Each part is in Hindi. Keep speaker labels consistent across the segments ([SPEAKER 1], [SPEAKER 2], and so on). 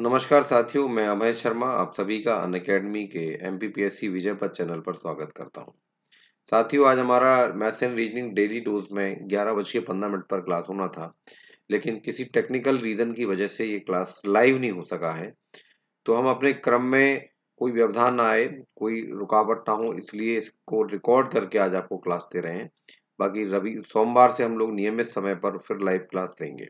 [SPEAKER 1] नमस्कार साथियों मैं अभय शर्मा आप सभी का अन अकेडमी के एम पी विजय पद चैनल पर स्वागत करता हूं साथियों आज हमारा maths and reasoning daily dose में ग्यारह बज के पंद्रह मिनट पर क्लास होना था लेकिन किसी टेक्निकल रीजन की वजह से ये क्लास लाइव नहीं हो सका है तो हम अपने क्रम में कोई व्यवधान ना आए कोई रुकावट ना हो इसलिए इसको रिकॉर्ड करके आज आपको क्लास दे रहे हैं बाकी रवि सोमवार से हम लोग नियमित समय पर फिर लाइव क्लास लेंगे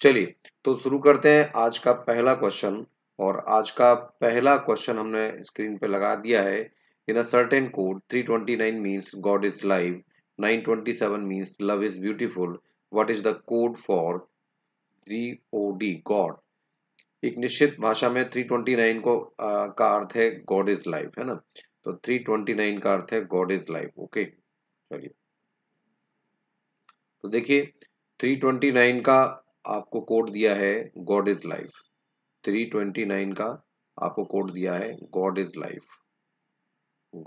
[SPEAKER 1] चलिए तो शुरू करते हैं आज का पहला क्वेश्चन और आज का पहला क्वेश्चन हमने स्क्रीन पे लगा दिया है in a certain code 329 means God is live 927 means love is beautiful what is the code for G O D God एक निश्चित भाषा में 329 को आ, का अर्थ है गॉड इज लाइव है ना तो 329 का अर्थ है गॉड इज लाइव ओके चलिए तो देखिए 329 का आपको कोड दिया है गॉड इज लाइफ 329 का आपको कोड दिया है God is life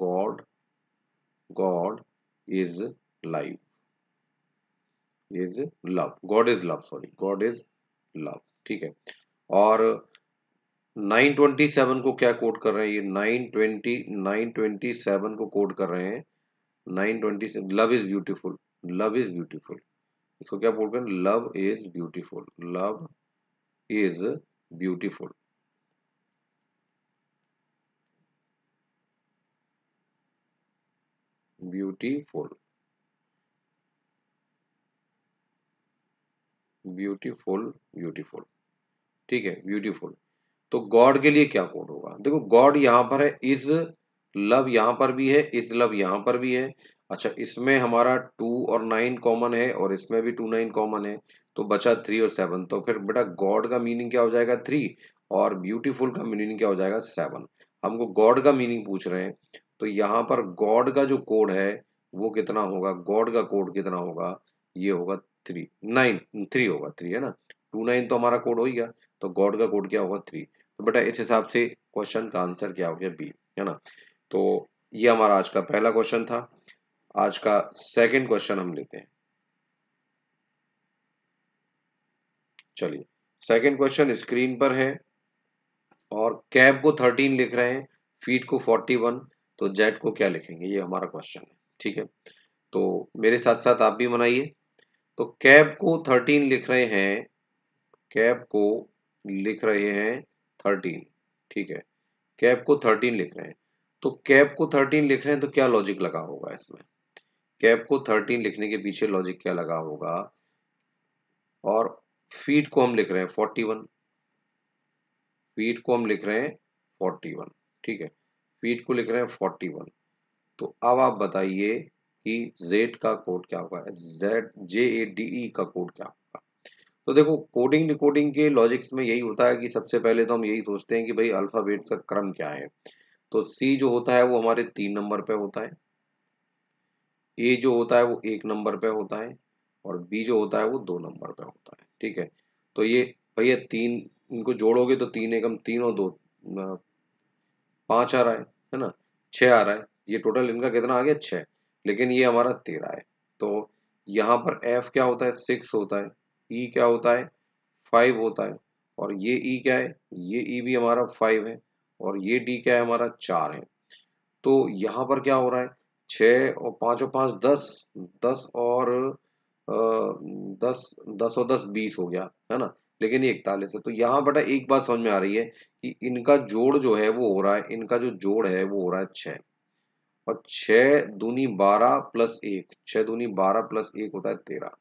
[SPEAKER 1] God God is life is love God is love sorry God is love ठीक है और 927 को क्या कोड कर रहे हैं ये 920 927 को कोड कर रहे हैं 927 love is beautiful love is beautiful इसको क्या बोलते हैं love is beautiful love is beautiful beautiful beautiful beautiful ठीक है ब्यूटीफुल तो गॉड के लिए क्या कोड होगा देखो गॉड यहां पर है इज लव यहां पर भी है इज लव यहां पर भी है अच्छा इसमें हमारा टू और नाइन कॉमन है और इसमें भी टू नाइन कॉमन है तो बचा थ्री और सेवन तो फिर बेटा गॉड का मीनिंग क्या हो जाएगा थ्री और ब्यूटीफुल का मीनिंग क्या हो जाएगा सेवन हमको गॉड का मीनिंग पूछ रहे हैं तो यहाँ पर गॉड का जो कोड है वो कितना होगा गॉड का कोड कितना होगा ये होगा थ्री नाइन थ्री होगा थ्री है ना टू नाइन तो हमारा कोड हो ही गया तो गॉड का कोड क्या होगा थ्री तो बेटा इस हिसाब से क्वेश्चन का आंसर क्या हो गया बी है ना तो ये हमारा आज का पहला क्वेश्चन था आज का सेकंड क्वेश्चन हम लेते हैं चलिए सेकंड क्वेश्चन स्क्रीन पर है और कैब को 13 लिख रहे हैं फीट को 41 तो जेट को क्या लिखेंगे ये हमारा क्वेश्चन है ठीक है तो मेरे साथ साथ आप भी मनाइए तो कैब को 13 लिख रहे हैं कैब को लिख रहे हैं 13 ठीक है कैब को 13 लिख रहे हैं तो कैब को 13 लिख रहे हैं तो क्या लॉजिक लगा होगा इसमें कैप को 13 लिखने के पीछे लॉजिक क्या लगा होगा और फीट को हम लिख रहे हैं 41 फीट को हम लिख रहे हैं 41 ठीक है फीट को लिख रहे हैं 41 तो अब आप बताइए कि जेड का कोड क्या होगा Z J A D E का कोड क्या होगा तो देखो कोडिंग डिकोडिंग के लॉजिक्स में यही होता है कि सबसे पहले तो हम यही सोचते हैं कि भाई अल्फ़ाबेट का क्रम क्या है तो सी जो होता है वो हमारे तीन नंबर पे होता है ए जो होता है वो एक नंबर पे होता है और बी जो होता है वो दो नंबर पे होता है ठीक है तो ये भैया तीन इनको जोड़ोगे तो तीन एकम तीन और दो पाँच आ रहा है है ना छ आ रहा है ये टोटल इनका कितना आ गया छः लेकिन ये हमारा तेरह है तो यहाँ पर एफ क्या होता है सिक्स होता है ई e क्या होता है फाइव होता है और ये ई e क्या है ये ई e भी हमारा फाइव है और ये डी क्या है हमारा चार है तो यहाँ पर क्या हो रहा है छ और पाँच और पाँच दस दस और दस दस और दस बीस हो गया है ना लेकिन ये इकतालीस है तो यहाँ बेटा एक बात समझ में आ रही है कि इनका जोड़ जो है वो हो रहा है इनका जो जोड़ है वो हो रहा है छः और छः दूनी बारह प्लस एक छः दूनी बारह प्लस एक होता है तेरह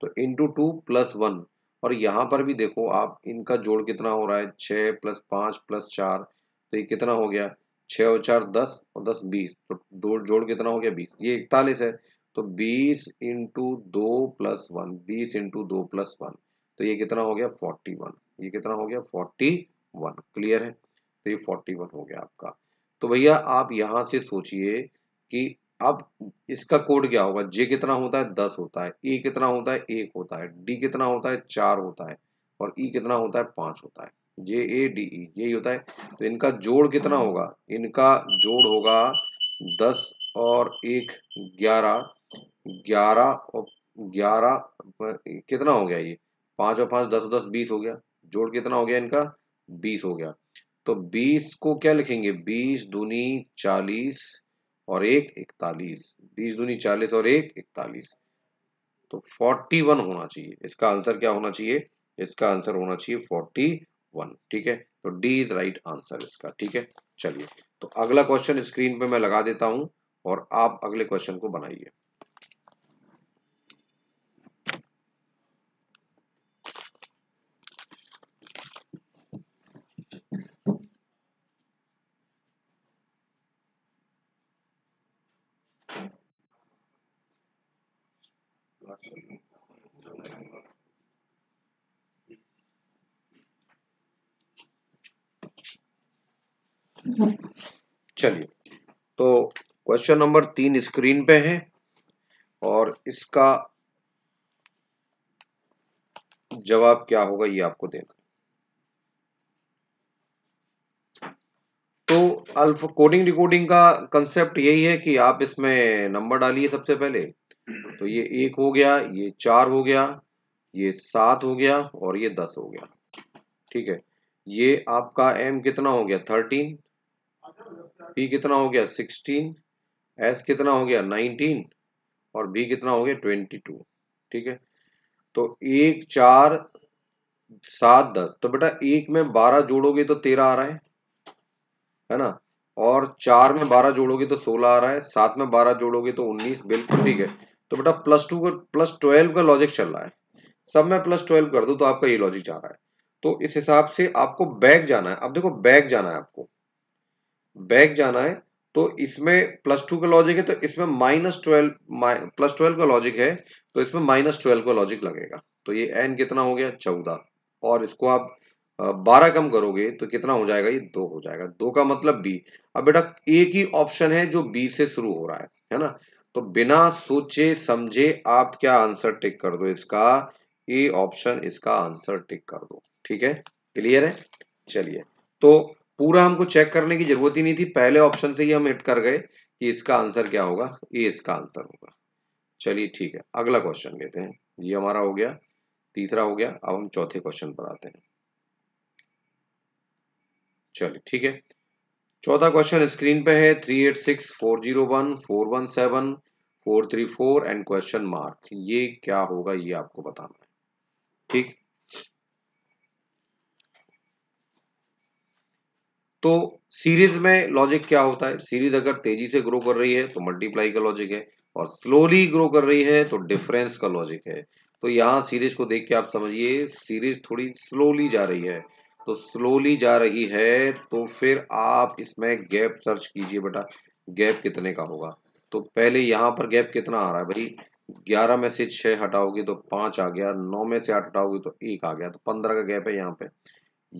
[SPEAKER 1] तो इंटू टू प्लस वन और यहाँ पर भी देखो आप इनका जोड़ कितना हो रहा है छः प्लस पाँच प्लस चार तो ये कितना हो गया छह और चार दस और दस बीस तो दो जोड़ कितना हो गया बीस ये इकतालीस है तो बीस इंटू दो प्लस वन बीस इंटू दो प्लस वन तो ये कितना हो गया फोर्टी वन ये कितना हो गया फोर्टी वन क्लियर है तो ये फोर्टी वन हो गया आपका तो भैया आप यहाँ से सोचिए कि अब इसका कोड क्या होगा जे कितना होता है दस होता है ए कितना होता है एक होता है डी कितना होता है चार होता है और ई e कितना होता है पांच होता है जे ए डी ई यही होता है तो इनका जोड़ कितना होगा इनका जोड़ होगा दस और एक ग्यारह ग्यारह और ग्यारह कितना हो गया ये पांच और पांच दस और दस बीस हो गया जोड़ कितना हो गया इनका बीस हो गया तो बीस को क्या लिखेंगे बीस दूनी चालीस और एक इकतालीस बीस दूनी चालीस और एक इकतालीस तो फोर्टी वन होना चाहिए इसका आंसर क्या होना चाहिए इसका आंसर होना चाहिए फोर्टी वन ठीक है तो डी इज राइट आंसर इसका ठीक है चलिए तो अगला क्वेश्चन स्क्रीन पे मैं लगा देता हूं और आप अगले क्वेश्चन को बनाइए क्वेश्चन नंबर तीन स्क्रीन पे है और इसका जवाब क्या होगा ये आपको देना तो अल्फ कोडिंग रिकोडिंग का कंसेप्ट यही है कि आप इसमें नंबर डालिए सबसे पहले तो ये एक हो गया ये चार हो गया ये सात हो गया और ये दस हो गया ठीक है ये आपका एम कितना हो गया थर्टीन पी कितना हो गया सिक्सटीन एस कितना हो गया नाइनटीन और बी कितना हो गया ट्वेंटी टू ठीक है तो एक चार सात दस तो बेटा एक में बारह जोड़ोगे तो तेरह आ रहा है है ना और चार में बारह जोड़ोगे तो सोलह आ रहा है सात में बारह जोड़ोगे तो उन्नीस बिल्कुल ठीक है तो बेटा प्लस टू का प्लस ट्वेल्व का लॉजिक चल रहा है सब में प्लस ट्वेल्व कर दू तो आपका ये लॉजिक जा रहा है तो इस हिसाब से आपको बैक जाना है अब देखो बैक जाना है आपको बैक जाना है तो इसमें प्लस टू का लॉजिक है तो इसमें माइनस ट्वेल्व प्लस ट्वेल्व का लॉजिक है तो इसमें माइनस ट्वेल्व का लॉजिक लगेगा तो ये एन कितना हो गया चौदह और इसको आप बारह कम करोगे तो कितना हो जाएगा ये दो हो जाएगा दो का मतलब बी अब बेटा एक ही ऑप्शन है जो बी से शुरू हो रहा है है ना तो बिना सोचे समझे आप क्या आंसर टिक कर दो इसका ए ऑप्शन इसका आंसर टिक कर दो ठीक है क्लियर है चलिए तो पूरा हमको चेक करने की जरूरत ही नहीं थी पहले ऑप्शन से ही हम हिट कर गए कि इसका आंसर क्या होगा ये इसका आंसर होगा चलिए ठीक है अगला क्वेश्चन लेते हैं ये हमारा हो गया तीसरा हो गया अब हम चौथे क्वेश्चन पर आते हैं चलिए ठीक है चौथा क्वेश्चन स्क्रीन पे है three eight six four zero one four one seven four three four and question mark ये क्या होगा ये आपको बताना है ठीक तो सीरीज में लॉजिक क्या होता है सीरीज अगर तेजी से ग्रो कर रही है तो मल्टीप्लाई का लॉजिक है और स्लोली ग्रो कर रही है तो डिफरेंस का लॉजिक है तो यहाँ सीरीज को देख के आप समझिए सीरीज थोड़ी स्लोली जा रही है तो स्लोली जा रही है तो फिर आप इसमें गैप सर्च कीजिए बेटा गैप कितने का होगा तो पहले यहाँ पर गैप कितना आ रहा है भाई ग्यारह में से छह हटाओगे तो पांच आ गया नौ में से आठ हटाओगे तो एक आ गया तो पंद्रह का गैप है यहाँ पे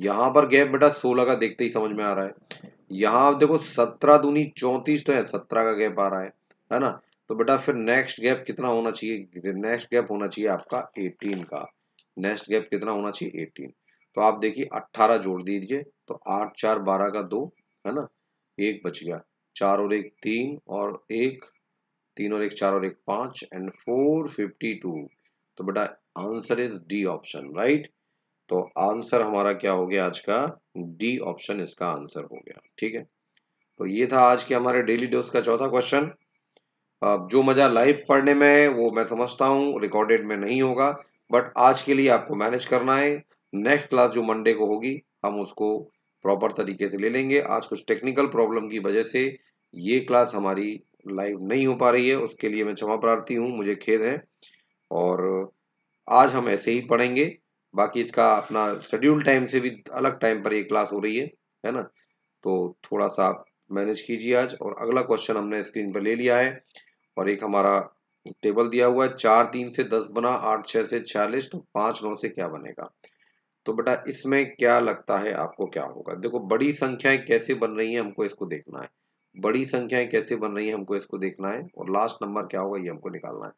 [SPEAKER 1] यहां पर गैप बेटा सोलह का देखते ही समझ में आ रहा है यहां आप देखो सत्रह दूनी चौंतीस तो है सत्रह का गैप आ रहा है है ना तो बेटा फिर नेक्स्ट गैप कितना होना चाहिए नेक्स्ट गैप होना चाहिए आपका एटीन का नेक्स्ट गैप कितना होना चाहिए एटीन तो आप देखिए अट्ठारह जोड़ दीजिए तो आठ चार बारह का दो है ना एक बच गया चार और एक तीन और एक तीन और एक चार और एक पांच एंड फोर फिफ्टी टू तो बेटा answer is D option right तो आंसर हमारा क्या हो गया आज का डी ऑप्शन इसका आंसर हो गया ठीक है तो ये था आज के हमारे डेली डोज का चौथा क्वेश्चन अब जो मज़ा लाइव पढ़ने में है वो मैं समझता हूँ रिकॉर्डेड में नहीं होगा बट आज के लिए आपको मैनेज करना है नेक्स्ट क्लास जो मंडे को होगी हम उसको प्रॉपर तरीके से ले लेंगे आज कुछ टेक्निकल प्रॉब्लम की वजह से ये क्लास हमारी लाइव नहीं हो पा रही है उसके लिए मैं क्षमा प्रार्थी हूँ मुझे खेद है और आज हम ऐसे ही पढ़ेंगे बाकी इसका अपना शेड्यूल टाइम से भी अलग टाइम पर ये क्लास हो रही है है ना तो थोड़ा सा आप मैनेज कीजिए आज और अगला क्वेश्चन हमने स्क्रीन पर ले लिया है और एक हमारा टेबल दिया हुआ है चार तीन से दस बना आठ छः से छियालीस तो पाँच नौ से क्या बनेगा तो बेटा इसमें क्या लगता है आपको क्या होगा देखो बड़ी संख्याएं कैसे बन रही हैं हमको इसको देखना है बड़ी संख्याएं कैसे बन रही है हमको इसको देखना है और लास्ट नंबर क्या होगा ये हमको निकालना है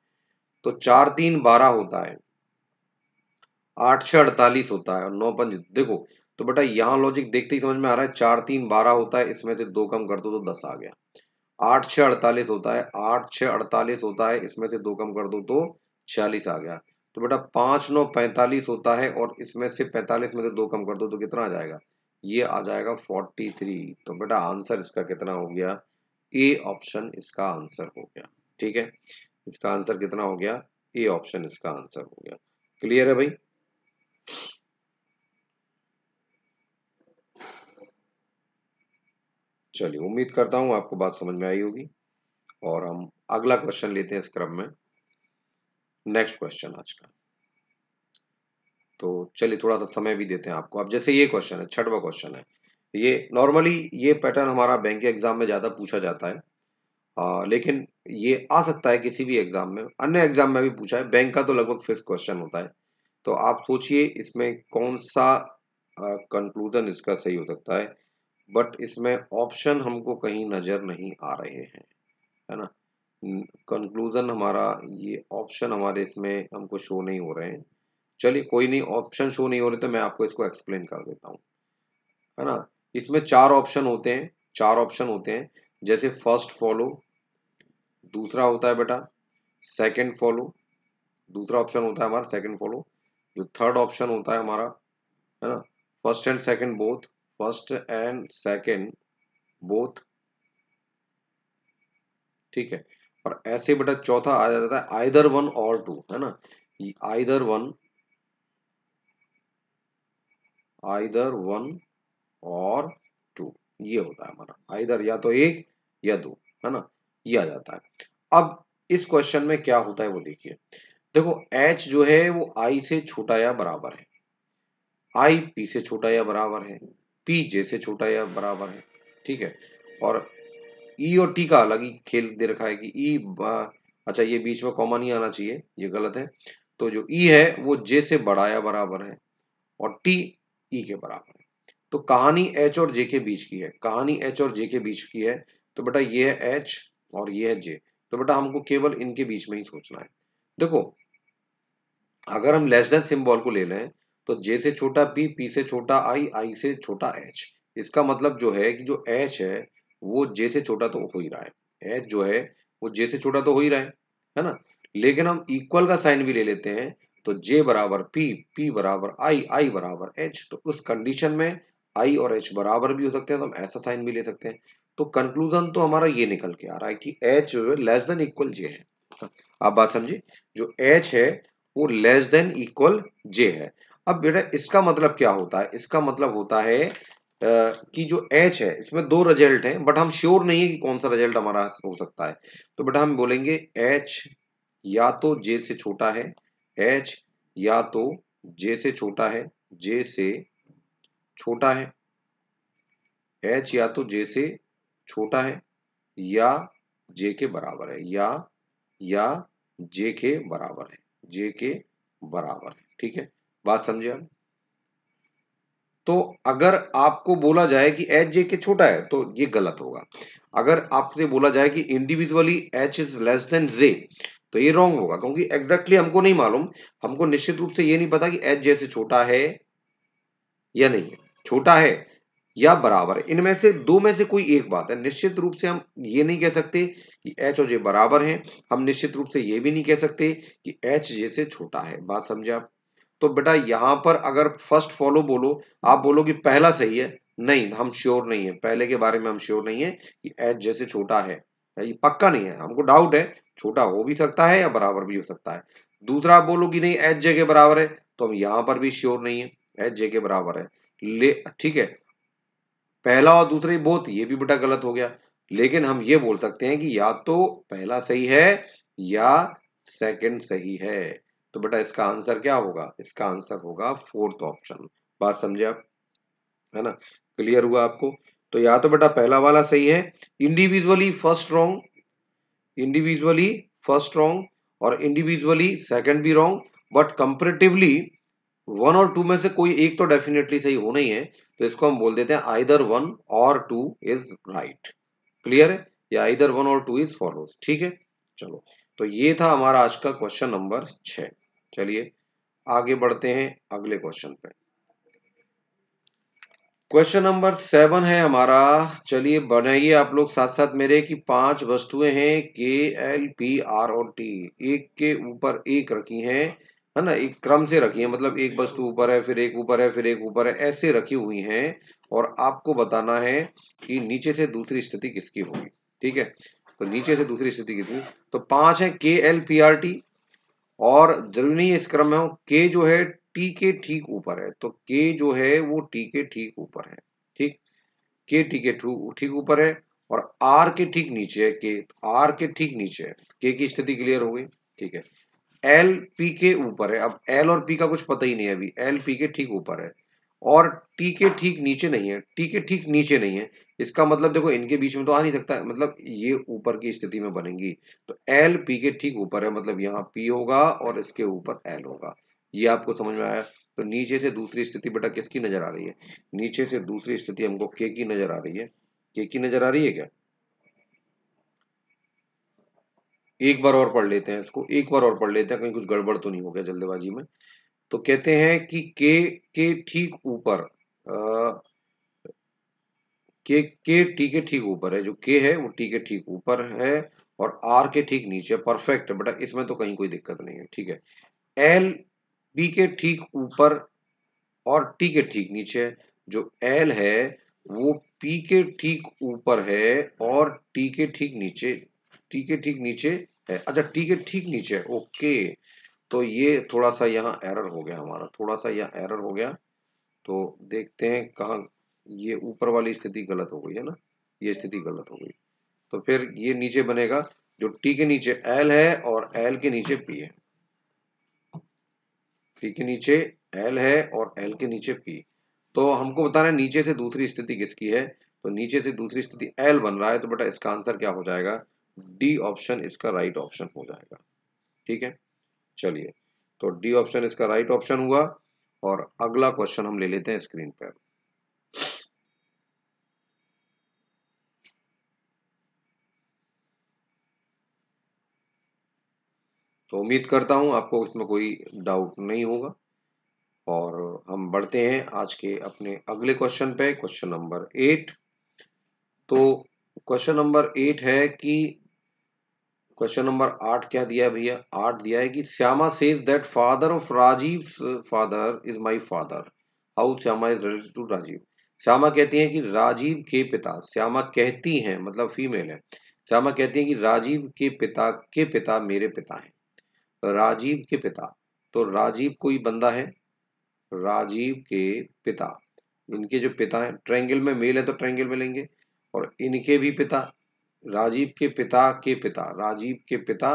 [SPEAKER 1] तो चार तीन बारह होता है आठ छह अड़तालीस होता है और नौ पंच देखो तो बेटा यहाँ लॉजिक देखते ही समझ में आ रहा है चार तीन बारह होता है इसमें से दो कम कर दो तो दस आ गया आठ छह अड़तालीस होता है आठ छह अड़तालीस होता है इसमें से दो कम कर दो तो छियालीस आ गया तो बेटा पांच नौ पैंतालीस होता है और इसमें से पैंतालीस में से दो कम कर दो तो कितना आ जाएगा ये आ जाएगा फोर्टी थ्री तो बेटा आंसर इसका कितना हो गया ए ऑप्शन इसका आंसर हो गया ठीक है इसका आंसर कितना हो गया ए ऑप्शन इसका आंसर हो गया क्लियर है भाई चलिए उम्मीद करता हूं आपको बात समझ में आई होगी और हम अगला क्वेश्चन लेते हैं इस क्रम में नेक्स्ट क्वेश्चन आज का तो चलिए थोड़ा सा समय भी देते हैं आपको अब जैसे ये क्वेश्चन है छठवा क्वेश्चन है ये नॉर्मली ये पैटर्न हमारा बैंक के एग्जाम में ज़्यादा पूछा जाता है आ, लेकिन ये आ सकता है किसी भी एग्जाम में अन्य एग्जाम में भी पूछा है बैंक का तो लगभग फिक्स क्वेश्चन होता है तो आप सोचिए इसमें कौन सा कंक्लूजन इसका सही हो सकता है बट इसमें ऑप्शन हमको कहीं नज़र नहीं आ रहे हैं है ना कंक्लूज़न हमारा ये ऑप्शन हमारे इसमें हमको शो नहीं हो रहे हैं चलिए कोई नहीं ऑप्शन शो नहीं हो रहे तो मैं आपको इसको एक्सप्लेन कर देता हूँ है ना इसमें चार ऑप्शन होते हैं चार ऑप्शन होते हैं जैसे फर्स्ट फॉलो दूसरा होता है बेटा सेकंड फॉलो दूसरा ऑप्शन होता है हमारा सेकंड फॉलो जो थर्ड ऑप्शन होता है हमारा है ना first and second both first and second both ठीक है और ऐसे बेटा चौथा आ जाता है आइदर वन और टू है ना आइदर वन आइदर वन और टू ये होता है हमारा आइदर या तो एक या दो है ना ये आ जाता है अब इस क्वेश्चन में क्या होता है वो देखिए देखो h जो है वो i से छोटा या बराबर है i p से छोटा या बराबर है p j से छोटा या बराबर है ठीक है और e और t का अलग ही खेल दे रखा है कि e अच्छा ये बीच में कॉमन ही आना चाहिए ये गलत है तो जो e है वो j से बड़ा या बराबर है और t e के बराबर है तो कहानी h और j के बीच की है कहानी h और j के बीच की है तो बेटा ये है h और ये है j तो बेटा हमको केवल इनके बीच में ही सोचना है देखो अगर हम लेस देन सिंबल को ले लें तो जे से छोटा पी पी से छोटा आई आई से छोटा एच इसका मतलब जो है कि जो एच है वो जे से छोटा तो हो ही रहा है एच जो है वो जे से छोटा तो हो ही रहा है है ना लेकिन हम इक्वल का साइन भी ले लेते हैं तो जे बराबर पी पी बराबर आई आई बराबर एच तो उस कंडीशन में आई और एच बराबर भी हो सकते हैं तो हम ऐसा साइन भी ले सकते हैं तो कंक्लूजन तो हमारा ये निकल के आ रहा है कि H less than equal J है आप बात समझिए जो एच है वो लेस देन इक्वल जे है अब बेटा इसका मतलब क्या होता है इसका मतलब होता है कि जो एच है इसमें दो रिजल्ट हैं बट हम श्योर नहीं है कि कौन सा रिजल्ट हमारा हो सकता है तो बेटा हम बोलेंगे एच या तो जे से छोटा है एच या तो जे से छोटा है जे से छोटा है एच या तो जे से छोटा है या जे के बराबर है या या जे के बराबर है जे के बराबर ठीक है बात समझे हम तो अगर आपको बोला जाए कि एच जे के छोटा है तो ये गलत होगा अगर आपसे बोला जाए कि individually H is less than J तो ये रॉन्ग होगा क्योंकि एग्जैक्टली exactly हमको नहीं मालूम हमको निश्चित रूप से ये नहीं पता कि एच जे से छोटा है या नहीं है छोटा है या बराबर इनमें से दो में से कोई एक बात है निश्चित रूप से हम ये नहीं कह सकते कि एच और जे बराबर हैं हम निश्चित रूप से ये भी नहीं कह सकते कि एच जे से छोटा है बात समझे आप तो बेटा यहाँ पर अगर फर्स्ट फॉलो बोलो आप बोलो कि पहला सही है नहीं हम श्योर नहीं है पहले के बारे में हम श्योर नहीं है कि एच जैसे छोटा है ये पक्का नहीं है हमको डाउट है छोटा हो भी सकता है या बराबर भी हो सकता है दूसरा आप बोलो कि नहीं एच जे के बराबर है तो हम यहाँ पर भी श्योर नहीं है एच जे के बराबर है ले ठीक है पहला और दूसरे बहुत ये भी बेटा गलत हो गया लेकिन हम ये बोल सकते हैं कि या तो पहला सही है या सेकंड सही है तो बेटा इसका आंसर क्या होगा इसका आंसर होगा फोर्थ ऑप्शन बात समझे आप है ना क्लियर हुआ आपको तो या तो बेटा पहला वाला सही है individually first wrong individually first wrong और इंडिविजुअली सेकंड भी रॉन्ग बट कंपेरेटिवली वन और टू में से कोई एक तो डेफिनेटली सही होना ही है तो इसको हम बोल देते हैं आइदर वन और टू इज राइट क्लियर है या आइदर वन और टू इज फॉलो ठीक है चलो तो ये था हमारा आज का क्वेश्चन नंबर छ चलिए आगे बढ़ते हैं अगले क्वेश्चन पे क्वेश्चन नंबर सेवन है हमारा चलिए बनाइए आप लोग साथ साथ मेरे कि पांच वस्तुएं हैं के एल पी आर और टी एक के ऊपर एक रखी हैं है ना एक क्रम से रखी है मतलब एक वस्तु ऊपर है फिर एक ऊपर है फिर एक ऊपर है ऐसे रखी हुई हैं और आपको बताना है कि नीचे से दूसरी स्थिति किसकी होगी ठीक है तो नीचे से दूसरी स्थिति किसकी तो पांच है के एल पी आर टी और जरूरी नहीं है इस क्रम में हो के जो है टी के ठीक ऊपर है तो के जो है वो टी के ठीक ऊपर है ठीक के टी के ठीक ऊपर है और आर के ठीक नीचे है के आर तो के ठीक नीचे है के की स्थिति क्लियर हो गई ठीक है एल पी के ऊपर है अब एल और पी का कुछ पता ही नहीं है अभी एल पी के ठीक ऊपर है और टी के ठीक नीचे नहीं है टी के ठीक नीचे नहीं है इसका मतलब देखो इनके बीच में तो आ नहीं सकता मतलब ये ऊपर की स्थिति में बनेंगी तो एल पी के ठीक ऊपर है मतलब यहाँ पी होगा और इसके ऊपर एल होगा ये आपको समझ में आया तो नीचे से दूसरी स्थिति बेटा किसकी नजर आ रही है नीचे से दूसरी स्थिति हमको के की नजर आ रही है के की नजर आ रही है क्या एक बार और पढ़ लेते हैं इसको एक बार और पढ़ लेते हैं कहीं कुछ गड़बड़ तो नहीं हो गया जल्दबाजी में तो कहते हैं कि के के ठीक ऊपर के के टी के ठीक ऊपर है जो के है वो टी के ठीक ऊपर है और आर के ठीक नीचे परफेक्ट है बेटा इसमें तो कहीं कोई दिक्कत नहीं है ठीक है एल बी के ठीक ऊपर और टी के ठीक नीचे जो एल है वो पी के ठीक ऊपर है और टी के ठीक नीचे टी के ठीक नीचे है अच्छा टी के ठीक नीचे ओके तो ये थोड़ा सा यहाँ एरर हो गया हमारा थोड़ा सा यहाँ एरर हो गया तो देखते हैं कहाँ ये ऊपर वाली स्थिति गलत हो गई है ना ये स्थिति गलत हो गई तो फिर ये नीचे बनेगा जो टी के नीचे एल है और एल के नीचे पी है टी के नीचे एल है और एल के नीचे पी तो हमको बता रहे नीचे से दूसरी स्थिति किसकी है तो नीचे से दूसरी स्थिति एल बन रहा है तो बेटा इसका आंसर क्या हो जाएगा डी ऑप्शन इसका राइट ऑप्शन हो जाएगा ठीक है चलिए तो डी ऑप्शन इसका राइट ऑप्शन हुआ और अगला क्वेश्चन हम ले लेते हैं स्क्रीन पर तो उम्मीद करता हूं आपको इसमें कोई डाउट नहीं होगा और हम बढ़ते हैं आज के अपने अगले क्वेश्चन पे क्वेश्चन नंबर एट तो क्वेश्चन नंबर एट है कि क्वेश्चन नंबर आठ क्या दिया भैया आठ दिया है कि Shyama says that father of Rajiv father is my father how Shyama is related to Rajiv Shyama कहती हैं कि राजीव के पिता श्यामा कहती हैं मतलब फीमेल है श्यामा कहती हैं कि राजीव के पिता के पिता मेरे पिता हैं राजीव तो के पिता तो राजीव कोई बंदा है राजीव के पिता इनके जो पिता हैं ट्रैंगल में मेल है तो ट्रैंगल में लेंगे और इनके भी पिता राजीव के पिता के पिता राजीव के पिता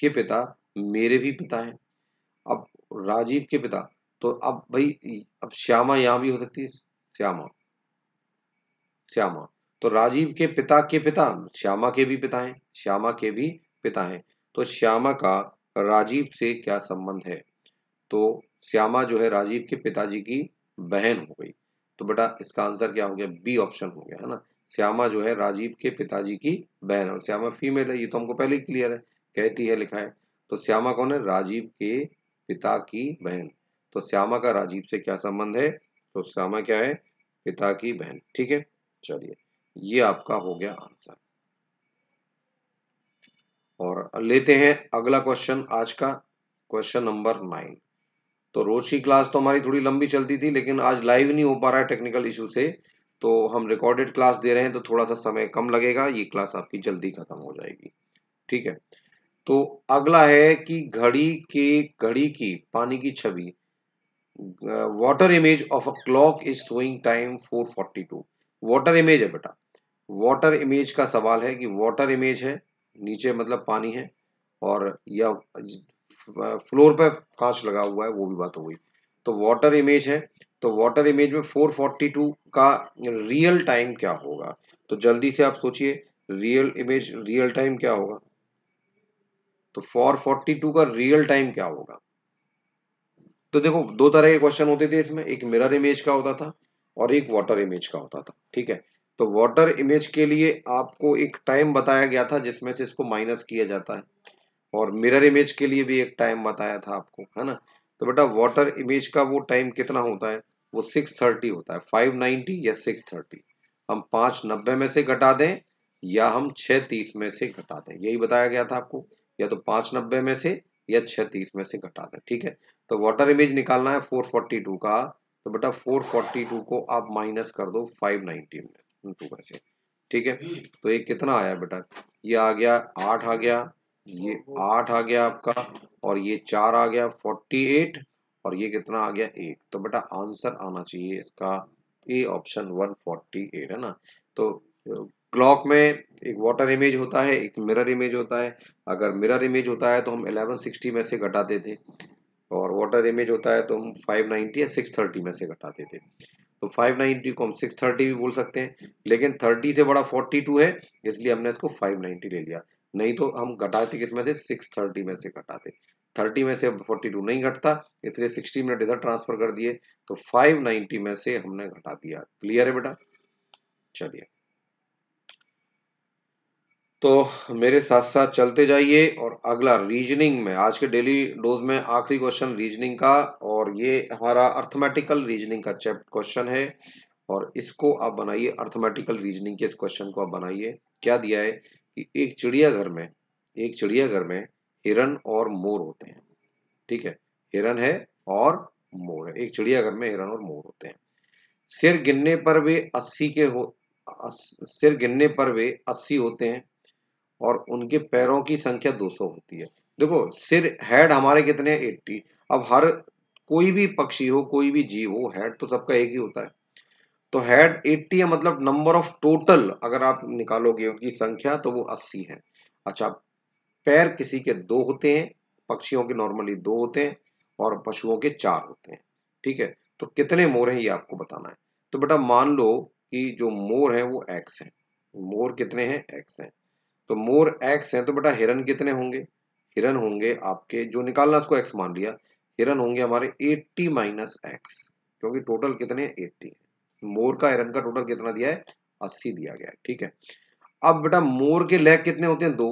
[SPEAKER 1] के पिता मेरे भी पिता हैं अब राजीव के पिता तो अब भाई अब श्यामा यहाँ भी हो सकती है श्यामा श्यामा तो राजीव के पिता के पिता श्यामा के भी पिता हैं श्यामा के भी पिता हैं तो श्यामा का राजीव से क्या संबंध है तो श्यामा जो है राजीव के पिताजी की बहन हो गई तो बेटा इसका आंसर क्या हो गया बी ऑप्शन हो गया है ना श्यामा जो है राजीव के पिताजी की बहन और श्यामा फीमेल है ये तो हमको पहले ही क्लियर है कहती है लिखा है तो श्यामा कौन है राजीव के पिता की बहन तो श्यामा का राजीव से क्या संबंध है तो श्यामा क्या है पिता की बहन ठीक है चलिए ये आपका हो गया आंसर और लेते हैं अगला क्वेश्चन आज का क्वेश्चन नंबर नाइन तो रोज की क्लास तो हमारी थोड़ी लंबी चलती थी लेकिन आज लाइव नहीं हो पा रहा है टेक्निकल इशू से तो हम रिकॉर्डेड क्लास दे रहे हैं तो थोड़ा सा समय कम लगेगा ये क्लास आपकी जल्दी खत्म हो जाएगी ठीक है तो अगला है कि घड़ी के घड़ी की पानी की छवि water image of a clock is showing time 442 water image है बेटा वाटर इमेज का सवाल है कि वाटर इमेज है नीचे मतलब पानी है और या फ्लोर पर कांच लगा हुआ है वो भी बात हो गई तो वाटर इमेज है तो वाटर इमेज में 442 का रियल टाइम क्या होगा तो जल्दी से आप सोचिए रियल इमेज रियल टाइम क्या होगा तो 442 का रियल टाइम क्या होगा तो देखो दो तरह के क्वेश्चन होते थे इसमें एक मिरर इमेज का होता था और एक वाटर इमेज का होता था ठीक है तो वाटर इमेज के लिए आपको एक टाइम बताया गया था जिसमें से इसको माइनस किया जाता है और मिरर इमेज के लिए भी एक टाइम बताया था आपको है ना तो बेटा वाटर इमेज का वो टाइम कितना होता है वो 630 होता है 590 या 630 हम 590 में से घटा दें या हम 630 में से घटा दें यही बताया गया था आपको या तो 590 में से या 630 में से घटा दें ठीक है तो वाटर इमेज निकालना है 442 का तो बेटा 442 को आप माइनस कर दो 590 में टू में से ठीक है हम्म। तो ये कितना आया बेटा ये आ गया आठ आ गया ये आठ आ गया आपका और ये चार आ गया फोर्टी और ये कितना आ गया एक तो बेटा आंसर आना चाहिए इसका ए ऑप्शन 148 है ना तो क्लॉक में एक वाटर इमेज होता है एक मिरर इमेज होता है अगर मिरर इमेज होता है तो हम 1160 में से घटाते थे और वाटर इमेज होता है तो हम 590 या 630 में से घटाते थे तो 590 को हम 630 भी बोल सकते हैं लेकिन 30 से बड़ा 42 है इसलिए हमने इसको 590 ले लिया नहीं तो हम घटाते किस में से 630 में से घटाते थर्टी में से 42 फोर्टी टू नहीं घटता इसलिए 60 मिनट इधर ट्रांसफर कर दिए तो 590 में से हमने घटा दिया क्लियर है बेटा चलिए तो मेरे साथ साथ चलते जाइए और अगला रीजनिंग में आज के डेली डोज में आखिरी क्वेश्चन रीजनिंग का और ये हमारा अर्थमेटिकल रीजनिंग का चैप्ट क्वेश्चन है और इसको आप बनाइए अर्थमेटिकल रीजनिंग के इस क्वेश्चन को आप बनाइए क्या दिया है कि एक चिड़ियाघर में एक चिड़ियाघर में हिरन और मोर होते हैं ठीक है हिरन है और मोर है एक चिड़ियाघर में हिरन और मोर होते हैं सिर गिनने पर वे अस्सी के हो सिर गिनने पर वे अस्सी होते हैं और उनके पैरों की संख्या दो सौ होती है देखो सिर हेड हमारे कितने हैं एट्टी अब हर कोई भी पक्षी हो कोई भी जीव हो हेड तो सबका एक ही होता है तो हेड एट्टी है मतलब नंबर ऑफ टोटल अगर आप निकालोगे उनकी संख्या तो वो अस्सी है अच्छा पैर किसी के दो होते हैं पक्षियों के नॉर्मली दो होते हैं और पशुओं के चार होते हैं ठीक है तो कितने मोर हैं ये आपको बताना है तो बेटा मान लो कि जो मोर है वो एक्स है मोर कितने हैं एक्स हैं तो मोर एक्स हैं तो बेटा हिरन कितने होंगे हिरन होंगे आपके जो निकालना उसको एक्स मान लिया हिरन होंगे हमारे एट्टी माइनस एक्स क्योंकि टोटल कितने एट्टी है मोर का हिरन का टोटल कितना दिया है अस्सी दिया गया है ठीक है अब बेटा मोर के लेग कितने होते हैं दो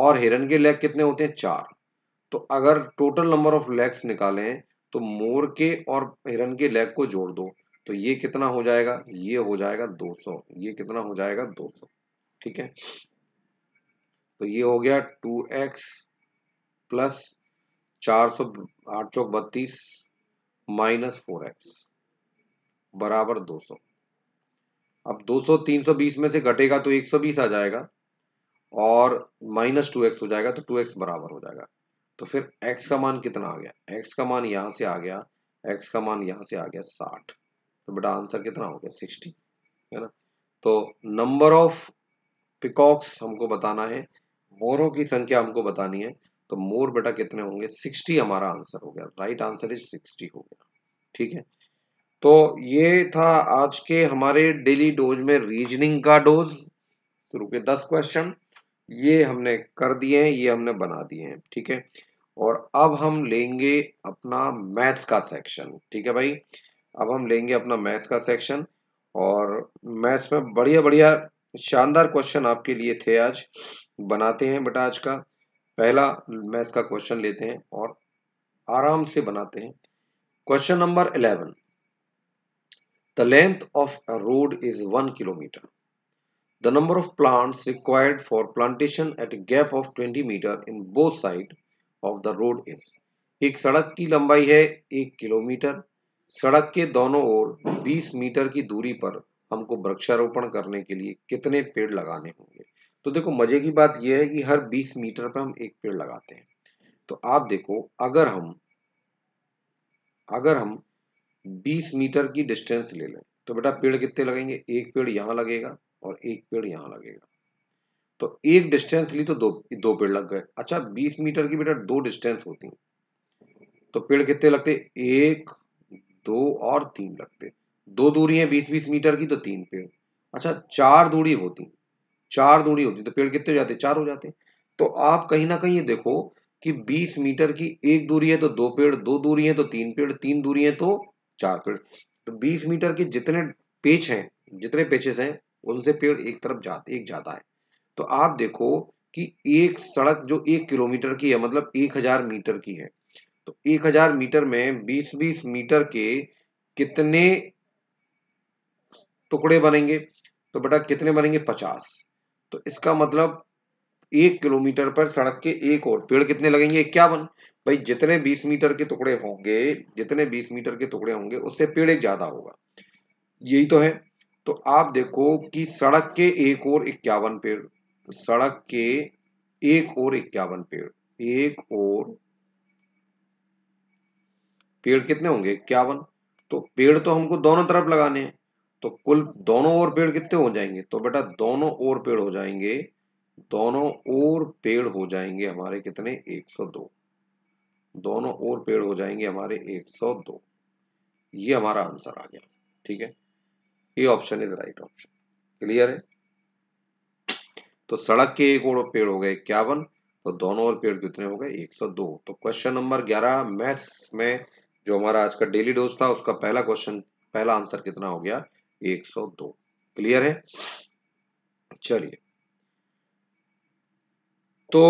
[SPEAKER 1] और हिरन के लेग कितने होते हैं चार तो अगर टोटल नंबर ऑफ लेग्स निकालें तो मोर के और हिरन के लेग को जोड़ दो तो ये कितना हो जाएगा ये हो जाएगा 200 ये कितना हो जाएगा 200 ठीक है तो ये हो गया 2x एक्स प्लस चार सौ आठ चौक बत्तीस माइनस फोर एक्स बराबर 200 अब 200 320 में से घटेगा तो 120 आ जाएगा और माइनस टू एक्स हो जाएगा तो टू एक्स बराबर हो जाएगा तो फिर एक्स का मान कितना आ गया एक्स का मान यहाँ से आ गया एक्स का मान यहाँ से आ गया साठ तो बेटा आंसर कितना हो गया सिक्सटी है ना तो नंबर ऑफ पिकॉक्स हमको बताना है मोरों की संख्या हमको बतानी है तो मोर बेटा कितने होंगे सिक्सटी हमारा आंसर हो गया राइट आंसर इज सिक्सटी हो गया ठीक है तो ये था आज के हमारे डेली डोज में रीजनिंग का डोज शुरू के दस क्वेश्चन ये हमने कर दिए हैं ये हमने बना दिए हैं ठीक है और अब हम लेंगे अपना मैथ्स का सेक्शन ठीक है भाई अब हम लेंगे अपना मैथ्स का सेक्शन और मैथ्स में बढ़िया बढ़िया शानदार क्वेश्चन आपके लिए थे आज बनाते हैं बेटा आज का पहला मैथ्स का क्वेश्चन लेते हैं और आराम से बनाते हैं question number eleven the length of a road is one kilometre The number of plants required for plantation at a gap of 20 meter in both side of the road is एक सड़क की लंबाई है एक किलोमीटर सड़क के दोनों ओर 20 मीटर की दूरी पर हमको वृक्षारोपण करने के लिए कितने पेड़ लगाने होंगे तो देखो मजे की बात यह है कि हर 20 मीटर पर हम एक पेड़ लगाते हैं तो आप देखो अगर हम अगर हम 20 मीटर की डिस्टेंस ले लें तो बेटा पेड़ कितने लगेंगे एक पेड़ यहाँ लगेगा और एक पेड़ यहाँ लगेगा तो एक डिस्टेंस ली तो दो दो पेड़ लग गए अच्छा बीस मीटर की बेटा दो डिस्टेंस होती है तो पेड़ कितने लगते एक दो और तीन लगते दो दूरी है बीस बीस मीटर की तो तीन पेड़ अच्छा चार दूरी होती चार दूरी होती तो पेड़ कितने हो जाते चार हो जाते तो आप कहीं ना कहीं ये देखो कि 20 मीटर की एक दूरी है तो दो पेड़ दो दूरी है तो तीन पेड़ तीन दूरी है तो चार पेड़ तो 20 मीटर के जितने पेच हैं जितने पेचेस हैं उनसे पेड़ एक तरफ जाते एक जाता है तो आप देखो कि एक सड़क जो एक किलोमीटर की है मतलब एक हजार मीटर की है तो एक हजार मीटर में बीस बीस मीटर के कितने टुकड़े बनेंगे तो बेटा कितने बनेंगे पचास तो इसका मतलब एक किलोमीटर पर सड़क के एक और पेड़ कितने लगेंगे इक्यावन भाई जितने बीस मीटर के टुकड़े होंगे जितने बीस मीटर के टुकड़े होंगे उससे पेड़ एक ज्यादा होगा यही तो है तो आप देखो कि सड़क के एक और इक्यावन पेड़ सड़क के एक और इक्यावन पेड़ एक और पेड़ कितने होंगे इक्यावन तो पेड़ तो हमको दोनों तरफ लगाने हैं तो कुल दोनों और पेड़ कितने हो जाएंगे तो बेटा दोनों और पेड़ हो जाएंगे दोनों और पेड़ हो जाएंगे हमारे कितने 102 दोनों और पेड़ हो जाएंगे हमारे 102 ये हमारा आंसर आ गया ठीक है A option is right option clear है तो सड़क के एक ओर पेड़ हो गए इक्यावन तो दोनों ओर पेड़ कितने हो गए 102 तो क्वेश्चन नंबर 11 मैथ्स में जो हमारा आज का डेली डोज था उसका पहला क्वेश्चन पहला आंसर कितना हो गया 102 क्लियर है चलिए तो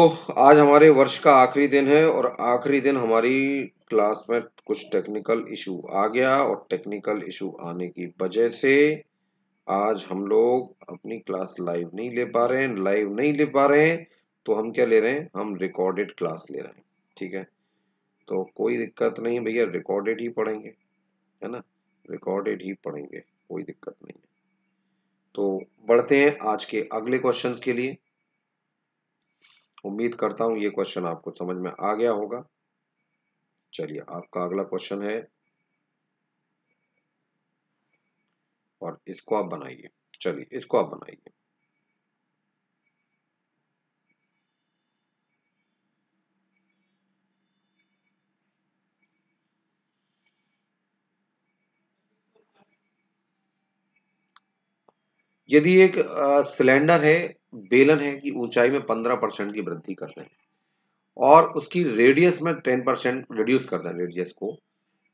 [SPEAKER 1] आज हमारे वर्ष का आखिरी दिन है और आखिरी दिन हमारी क्लास में कुछ टेक्निकल इशू आ गया और टेक्निकल इशू आने की वजह से आज हम लोग अपनी क्लास लाइव नहीं ले पा रहे हैं लाइव नहीं ले पा रहे हैं तो हम क्या ले रहे हैं हम रिकॉर्डेड क्लास ले रहे हैं ठीक है तो कोई दिक्कत नहीं भैया रिकॉर्डेड ही पढ़ेंगे है ना रिकॉर्डेड ही पढ़ेंगे कोई दिक्कत नहीं है तो बढ़ते हैं आज के अगले क्वेश्चन के लिए उम्मीद करता हूं ये क्वेश्चन आपको समझ में आ गया होगा चलिए आपका अगला क्वेश्चन है और इसको आप बनाइए चलिए इसको आप बनाइए यदि एक सिलेंडर है बेलन है कि ऊंचाई में 15 परसेंट की वृद्धि करते हैं और उसकी रेडियस में टेन परसेंट रिड्यूस कर दें रेडियस को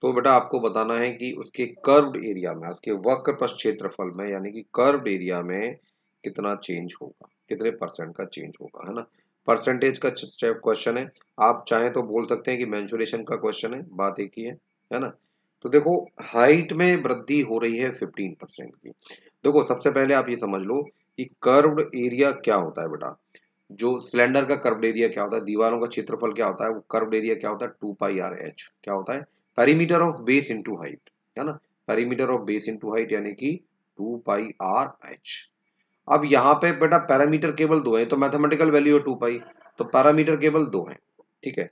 [SPEAKER 1] तो बेटा आपको बताना है कि उसके कर्व्ड एरिया में उसके वक्र पर क्षेत्रफल में यानी कि कर्व्ड एरिया में कितना चेंज होगा कितने परसेंट का चेंज होगा है ना परसेंटेज का क्वेश्चन है आप चाहें तो बोल सकते हैं कि मैंशुरेशन का क्वेश्चन है बात एक ही है है ना तो देखो हाइट में वृद्धि हो रही है 15 परसेंट की देखो सबसे पहले आप ये समझ लो कि कर्व्ड एरिया क्या होता है बेटा जो सिलेंडर का कर्व्ड एरिया क्या होता है दीवारों का क्षेत्रफल क्या होता है वो कर्व्ड एरिया क्या होता है टू पाई आर एच क्या होता है perimeter of base into height है ना perimeter of base into height यानी कि टू पाई आर एच अब यहाँ पे बेटा पैरामीटर केवल दो है तो मैथमेटिकल वैल्यू है टू पाई तो पैरामीटर केवल दो है ठीक है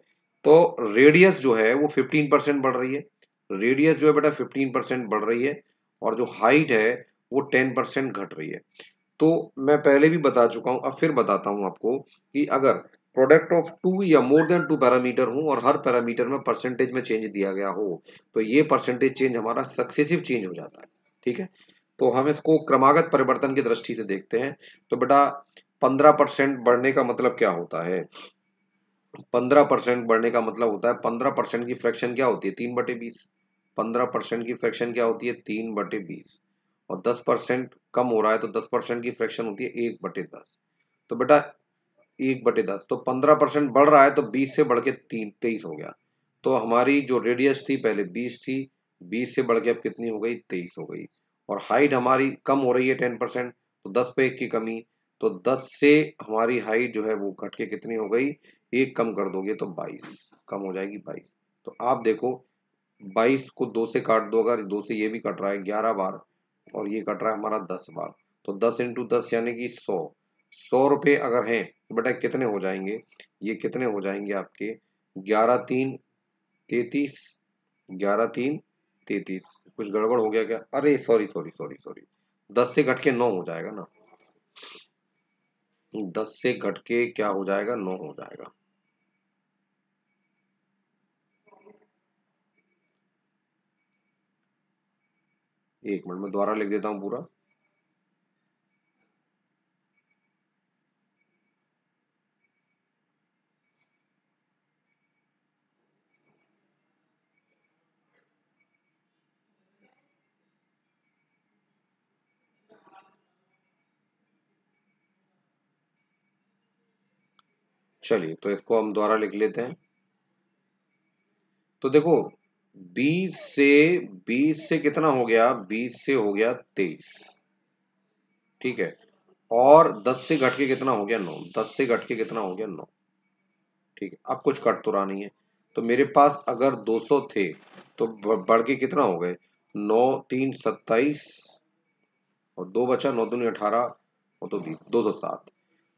[SPEAKER 1] तो रेडियस जो है वो फिफ्टीन परसेंट बढ़ रही है रेडियस जो है बेटा फिफ्टीन परसेंट बढ़ रही है और जो हाइट है वो टेन परसेंट घट रही है तो मैं पहले भी बता चुका हूँ अब फिर बताता हूँ आपको कि अगर प्रोडक्ट ऑफ टू या मोर देन टू पैरामीटर हो और हर पैरामीटर में परसेंटेज में चेंज दिया गया हो तो ये परसेंटेज चेंज हमारा सक्सेसिव चेंज हो जाता है ठीक है तो हम इसको क्रमागत परिवर्तन की दृष्टि से देखते हैं तो बेटा पंद्रह परसेंट बढ़ने का मतलब क्या होता है पंद्रह परसेंट बढ़ने का मतलब होता है पंद्रह परसेंट की फ्रैक्शन क्या होती है तीन बटे बीस पंद्रह परसेंट की फ्रैक्शन क्या होती है तीन बटे बीस और 10 परसेंट कम हो रहा है तो 10 परसेंट की फ्रैक्शन होती है एक बटे दस तो बेटा एक बटे दस तो 15 परसेंट बढ़ रहा है तो 20 से बढ़ के तीन तेईस हो गया तो हमारी जो रेडियस थी पहले 20 थी 20 से बढ़ के अब कितनी हो गई तेईस हो गई और हाइट हमारी कम हो रही है टेन परसेंट तो दस पे एक की कमी तो दस से हमारी हाइट जो है वो घट के कितनी हो गई एक कम कर दोगे तो बाईस कम हो जाएगी बाईस तो आप देखो 22 को दो से काट दो अगर दो से ये भी कट रहा है ग्यारह बार और ये कट रहा है हमारा दस बार तो दस इंटू दस यानी कि सौ सौ रुपए अगर हैं बेटा कितने हो जाएंगे ये कितने हो जाएंगे आपके ग्यारह तीन तैतीस ग्यारह तीन तैतीस कुछ गड़बड़ हो गया क्या अरे सॉरी सॉरी सॉरी सॉरी दस से घट के नौ हो जाएगा ना दस से घट के क्या हो जाएगा नौ हो जाएगा एक मिनट में दोबारा लिख देता हूं पूरा चलिए तो इसको हम द्वारा लिख लेते हैं तो देखो बीस से बीस से कितना हो गया बीस से हो गया तेईस ठीक है और दस से घट के कितना हो गया नौ दस से घट के कितना हो गया नौ ठीक है अब कुछ कट तो रहा नहीं है तो मेरे पास अगर 200 थे तो बढ़ के कितना हो गए नौ तीन सत्ताईस और दो बचा नौ दूनी अठारह और तो बीस दो सौ सात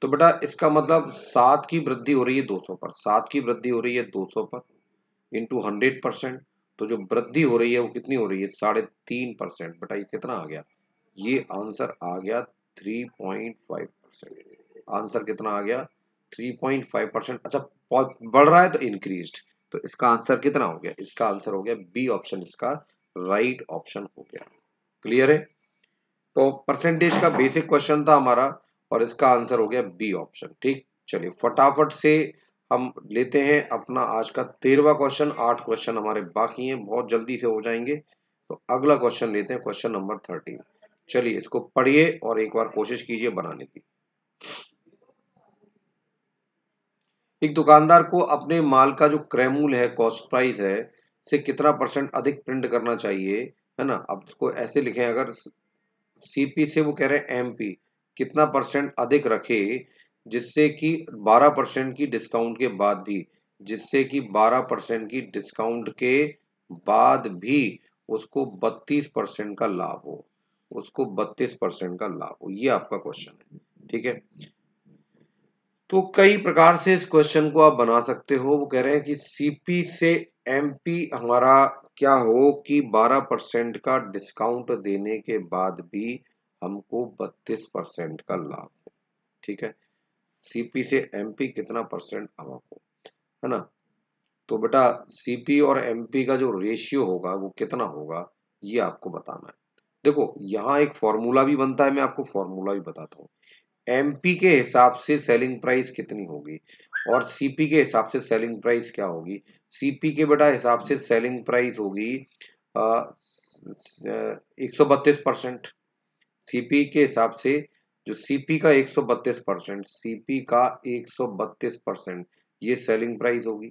[SPEAKER 1] तो बेटा इसका मतलब सात की वृद्धि हो रही है 200 पर सात की वृद्धि हो रही है 200 पर इंटू हंड्रेड परसेंट तो जो वृद्धि हो रही है वो कितनी हो रही है साढ़े तीन परसेंट बेटा कितना आ गया ये आंसर आ गया three point five percent answer कितना आ गया थ्री पॉइंट फाइव परसेंट अच्छा बढ़ रहा है तो इंक्रीज तो इसका आंसर कितना हो गया इसका आंसर हो गया बी ऑप्शन इसका राइट ऑप्शन हो गया क्लियर है तो परसेंटेज का बेसिक क्वेश्चन था हमारा और इसका आंसर हो गया बी ऑप्शन ठीक चलिए फटाफट से हम लेते हैं अपना आज का तेरवा क्वेश्चन आठ क्वेश्चन हमारे बाकी हैं बहुत जल्दी से हो जाएंगे तो अगला क्वेश्चन लेते हैं क्वेश्चन नंबर थर्टीन चलिए इसको पढ़िए और एक बार कोशिश कीजिए बनाने की एक दुकानदार को अपने माल का जो क्रैमूल है कॉस्ट प्राइस है से कितना परसेंट अधिक प्रिंट करना चाहिए है ना अब इसको ऐसे लिखें अगर सीपी से वो कह रहे हैं एमपी कितना परसेंट अधिक रखे जिससे कि 12 परसेंट की डिस्काउंट के बाद भी जिससे कि 12 परसेंट की डिस्काउंट के बाद भी उसको 32 परसेंट का लाभ हो उसको 32 परसेंट का लाभ हो ये आपका क्वेश्चन है ठीक है तो कई प्रकार से इस क्वेश्चन को आप बना सकते हो वो कह रहे हैं कि सीपी से एमपी हमारा क्या हो कि 12 परसेंट का डिस्काउंट देने के बाद भी हमको 32 परसेंट का लाभ ठीक है सीपी से एमपी कितना परसेंट अवाप हो है ना तो बेटा सीपी और एमपी का जो रेशियो होगा वो कितना होगा ये आपको बताना है देखो यहाँ एक फॉर्मूला भी बनता है मैं आपको फॉर्मूला भी बताता हूँ एमपी के हिसाब से सेलिंग प्राइस कितनी होगी और सीपी के हिसाब से सेलिंग प्राइस क्या होगी सीपी के बेटा हिसाब से सेलिंग प्राइस होगी एक सौ बत्तीस परसेंट सीपी के हिसाब से जो सीपी का 132 परसेंट सीपी का 132 परसेंट ये सेलिंग प्राइस होगी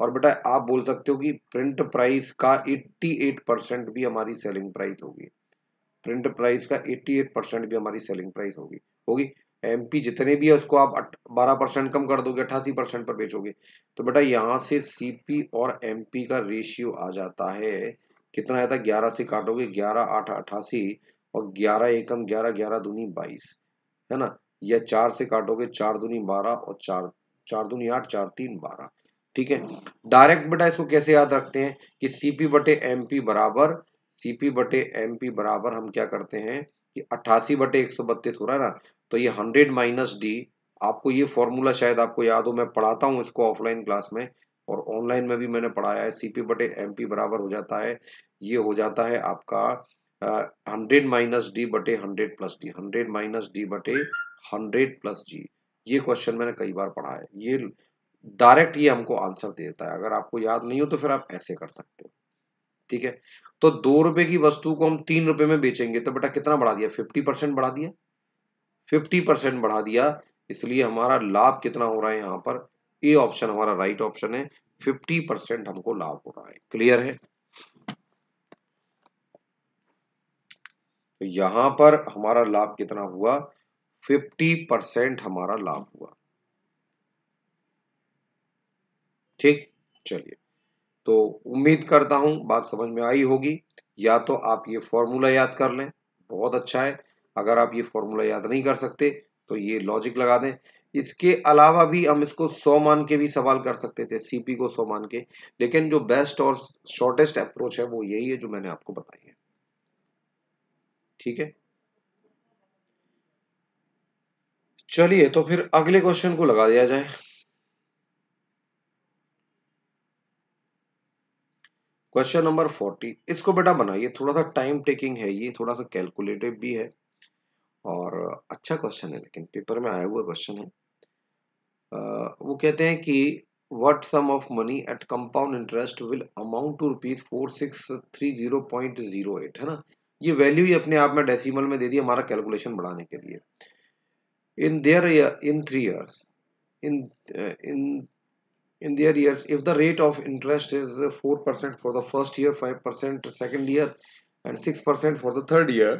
[SPEAKER 1] और बेटा आप बोल सकते हो कि प्रिंट प्राइस का 88 परसेंट भी हमारी सेलिंग प्राइस होगी प्रिंट प्राइस का 88 परसेंट भी हमारी सेलिंग प्राइस होगी होगी एमपी जितने भी है उसको आप 12 परसेंट कम कर दोगे अट्ठासी परसेंट पर बेचोगे तो बेटा यहाँ से सीपी और एमपी का रेशियो आ जाता है कितना आया था ग्यारह से काटोगे ग्यारह आठ अठासी और ग्यारह एकम ग्यारह ग्यारह दूनी बाईस है ना यह चार से काटोगे चार दूनी बारह और चार चार दूनी आठ चार तीन बारह ठीक है डायरेक्ट बेटा इसको कैसे याद रखते हैं कि सीपी बटे एम पी बराबर सीपी बटे एम पी बराबर हम क्या करते हैं कि अट्ठासी बटे एक सौ बत्तीस हो रहा है ना तो ये हंड्रेड माइनस डी आपको ये फॉर्मूला शायद आपको याद हो मैं पढ़ाता हूँ इसको ऑफलाइन क्लास में और ऑनलाइन में भी मैंने पढ़ाया है सीपी बटे एम पी बराबर हो जाता है ये हो जाता है आपका हंड्रेड माइनस डी बटे hundred plus D hundred minus D बटे हंड्रेड प्लस जी ये क्वेश्चन मैंने कई बार पढ़ा है ये डायरेक्ट ये हमको आंसर देता है अगर आपको याद नहीं हो तो फिर आप ऐसे कर सकते हो ठीक है तो दो रुपए की वस्तु को हम तीन रुपए में बेचेंगे तो बेटा कितना बढ़ा दिया फिफ्टी परसेंट बढ़ा दिया फिफ्टी परसेंट बढ़ा दिया इसलिए हमारा लाभ कितना हो रहा है यहाँ पर ए ऑप्शन हमारा राइट ऑप्शन है फिफ्टी परसेंट हमको लाभ हो रहा है क्लियर है तो यहां पर हमारा लाभ कितना हुआ 50 परसेंट हमारा लाभ हुआ ठीक चलिए तो उम्मीद करता हूं बात समझ में आई होगी या तो आप ये फॉर्मूला याद कर लें बहुत अच्छा है अगर आप ये फॉर्मूला याद नहीं कर सकते तो ये लॉजिक लगा दें इसके अलावा भी हम इसको सौ मान के भी सवाल कर सकते थे सीपी को सौ मान के लेकिन जो बेस्ट और शॉर्टेस्ट अप्रोच है वो यही है जो मैंने आपको बताई ठीक है चलिए तो फिर अगले क्वेश्चन को लगा दिया जाए क्वेश्चन नंबर फोर्टी इसको बेटा बनाइए थोड़ा सा टाइम टेकिंग है ये थोड़ा सा कैलकुलेटिव भी है और अच्छा क्वेश्चन है लेकिन पेपर में आया हुआ क्वेश्चन है आ, वो कहते हैं कि what sum of money at compound interest will amount to rupees four six three zero point zero eight है ना ये वैल्यू ही अपने आप में डेसिमल में दे दी हमारा कैलकुलेशन बढ़ाने के लिए in there in three years in in in there years if the rate of interest is four percent for the first year five percent second year and six percent for the third year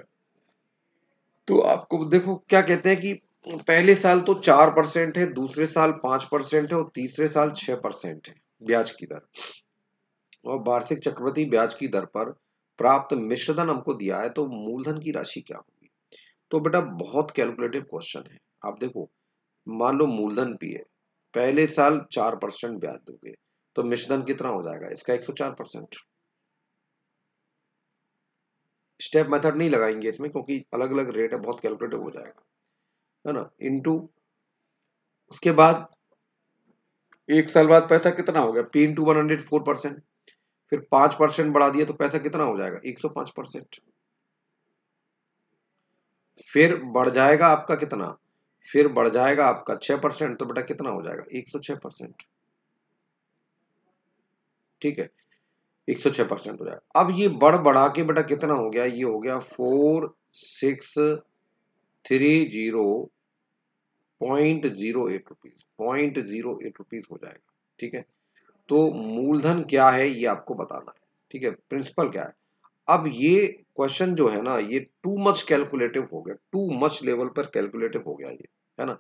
[SPEAKER 1] तो आपको देखो क्या कहते हैं कि पहले साल तो चार परसेंट है दूसरे साल पांच परसेंट है और तीसरे साल छह परसेंट है ब्याज की दर और वार्षिक चक्रवर्ती ब्याज की दर पर प्राप्त मिश्रधन हमको दिया है तो मूलधन की राशि क्या होगी तो बेटा बहुत कैलकुलेटिव क्वेश्चन है आप देखो मान लो मूलधन भी है पहले साल चार परसेंट ब्याज दोगे तो मिश्रधन कितना हो जाएगा इसका एक सौ चार परसेंट स्टेप मेथड नहीं लगाएंगे इसमें क्योंकि अलग अलग रेट है बहुत कैलकुलेटिव हो जाएगा है ना इनटू उसके बाद एक साल बाद पैसा कितना हो गया P into one hundred four percent फिर पांच परसेंट बढ़ा दिया तो पैसा कितना हो जाएगा एक सौ पांच परसेंट फिर बढ़ जाएगा आपका कितना फिर बढ़ जाएगा आपका छह परसेंट तो बेटा कितना हो जाएगा एक सौ छह परसेंट ठीक है एक सौ छह परसेंट हो जाएगा अब ये बढ़ बढ़ा के बेटा कितना हो गया ये हो गया four six three zero point zero eight rupees point zero eight rupees हो जाएगा ठीक है तो मूलधन क्या है ये आपको बताना है ठीक है प्रिंसिपल क्या है अब ये क्वेश्चन जो है ना ये टू मच कैलकुलेटिव हो गया टू मच लेवल पर कैलकुलेटिव हो गया ये है ना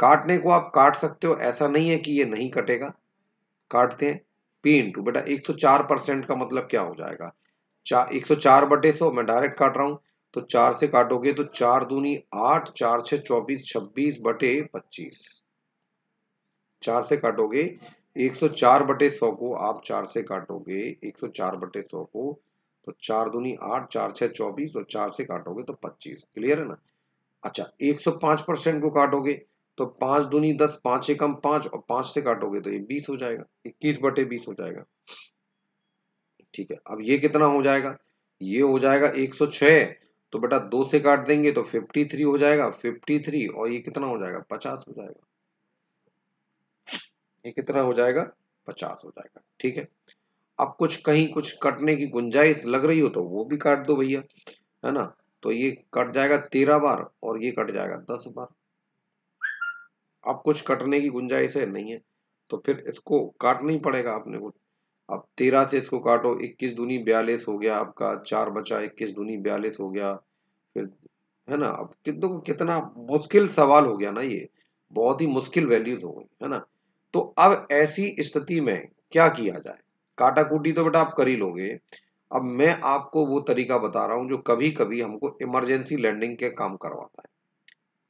[SPEAKER 1] काटने को आप काट सकते हो ऐसा नहीं है कि ये नहीं कटेगा काटते हैं पी इंटू बेटा एक सौ चार परसेंट का मतलब क्या हो जाएगा चा, एक सौ चार बटे सौ मैं डायरेक्ट काट रहा हूं तो चार से काटोगे तो चार दूनी आठ चार छ चौबीस छब्बीस बटे पच्चीस चार से काटोगे 104 बटे सौ को आप चार से काटोगे 104 बटे सौ को तो चार दूनी आठ चार छह चौबीस और चार से काटोगे तो 25 क्लियर है ना अच्छा 105 परसेंट को काटोगे तो पांच दूनी दस पांच से कम पांच और पांच से काटोगे तो ये बीस हो जाएगा इक्कीस बटे बीस हो जाएगा ठीक है अब ये कितना हो जाएगा ये हो जाएगा 106 तो बेटा दो से काट देंगे तो थ्री हो जाएगा थ्री और ये कितना हो जाएगा पचास हो जाएगा ये कितना हो जाएगा पचास हो जाएगा ठीक है अब कुछ कहीं कुछ कटने की गुंजाइश लग रही हो तो वो भी काट दो भैया है ना तो ये कट जाएगा तेरह बार और ये कट जाएगा दस बार अब कुछ कटने की गुंजाइश है नहीं है तो फिर इसको काटना ही पड़ेगा आपने को अब तेरह से इसको काटो इक्कीस दूनी बयालीस हो गया आपका चार बचा इक्कीस दूनी बयालीस हो गया फिर है ना अब देखो कितना मुश्किल सवाल हो गया ना ये बहुत ही मुश्किल वैल्यूज हो गई है ना तो अब ऐसी स्थिति में क्या किया जाए काटाकूटी तो बेटा आप कर ही लोगे अब मैं आपको वो तरीका बता रहा हूं जो कभी कभी हमको इमरजेंसी लैंडिंग के काम करवाता है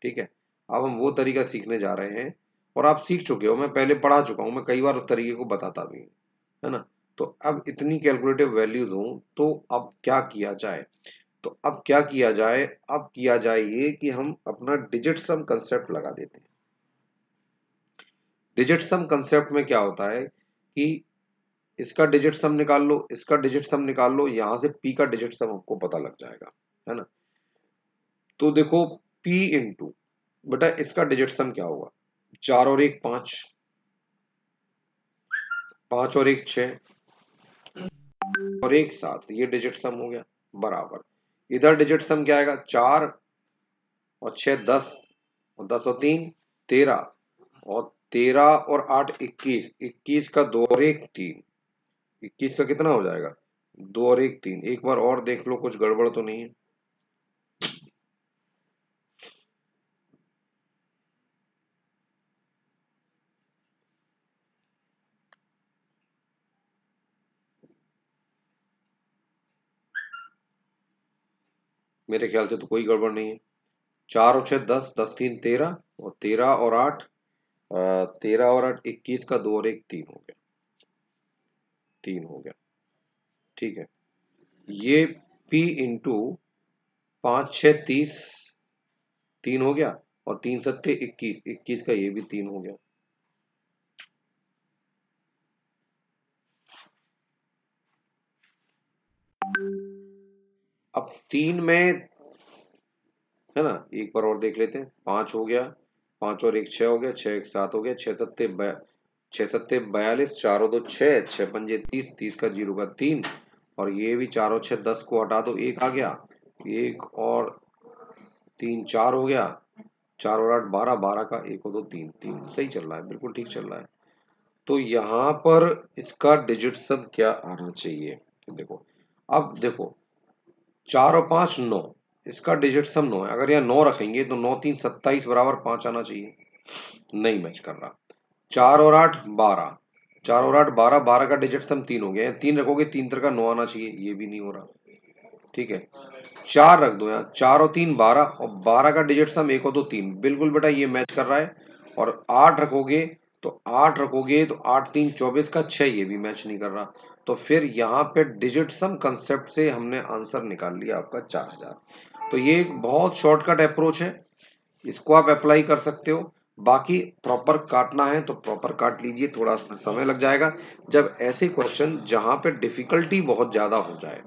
[SPEAKER 1] ठीक है अब हम वो तरीका सीखने जा रहे हैं और आप सीख चुके हो मैं पहले पढ़ा चुका हूं मैं कई बार उस तरीके को बताता भी हूँ है ना तो अब इतनी कैलकुलेटिव वैल्यूज हों तो अब क्या किया जाए तो अब क्या किया जाए अब किया जाए ये कि हम अपना डिजिट सम कंसेप्ट लगा देते हैं डिजिट सम कंसेप्ट में क्या होता है कि इसका डिजिट सम निकाल लो इसका डिजिट सम निकाल लो यहां से पी का डिजिट सम आपको पता लग जाएगा है ना तो देखो पी इंटू बेटा इसका डिजिट सम क्या होगा चार और एक पांच पांच और एक छ और एक सात ये डिजिट सम हो गया बराबर इधर डिजिट सम क्या आएगा चार और छ दस और दस और तीन तेरह और तेरह और आठ इक्कीस इक्कीस का दो और एक तीन इक्कीस का कितना हो जाएगा दो और एक तीन एक बार और देख लो कुछ गड़बड़ तो नहीं है मेरे ख्याल से तो कोई गड़बड़ नहीं है चार और छह दस दस तीन तेरह और तेरह और आठ तेरह और आठ इक्कीस का दो और एक तीन हो गया तीन हो गया ठीक है ये पी इंटू पांच छ तीस तीन हो गया और तीन सत्य इक्कीस इक्कीस का ये भी तीन हो गया अब तीन में है ना एक बार और देख लेते हैं पांच हो गया पांच और एक छह हो गया छह एक सात हो गया छह सत्ते छह सत्ते बयालीस चारों दो छह छह पंजे तीस तीस का जीरो का तीन और ये भी चारों छह दस को हटा दो एक आ गया एक और तीन चार हो गया चार और आठ बारह बारह का एक और दो तीन तीन सही चल रहा है बिल्कुल ठीक चल रहा है तो यहाँ पर इसका डिजिट सब क्या आना चाहिए देखो अब देखो चार और पांच नौ इसका डिजिट सम नौ है अगर यहाँ नौ रखेंगे तो नौ तीन सत्ताईस बराबर पांच आना चाहिए नहीं मैच कर रहा चार और आठ बारह चार और आठ बारह बारह का डिजिट सम तीन हो गया है तीन रखोगे तीन तरह का नौ आना चाहिए ये भी नहीं हो रहा ठीक है चार रख दो यहाँ चार और तीन बारह और बारह का डिजिट सम एक और दो तीन बिल्कुल बेटा ये मैच कर रहा है और आठ रखोगे तो आठ रखोगे तो आठ तीन चौबीस का छह ये भी मैच नहीं कर रहा तो फिर यहाँ पे डिजिट सम कंसेप्ट से हमने आंसर निकाल लिया आपका चार हजार तो ये एक बहुत शॉर्टकट अप्रोच है इसको आप अप्लाई कर सकते हो बाकी प्रॉपर काटना है तो प्रॉपर काट लीजिए थोड़ा समय लग जाएगा जब ऐसे क्वेश्चन जहाँ पे डिफिकल्टी बहुत ज़्यादा हो जाए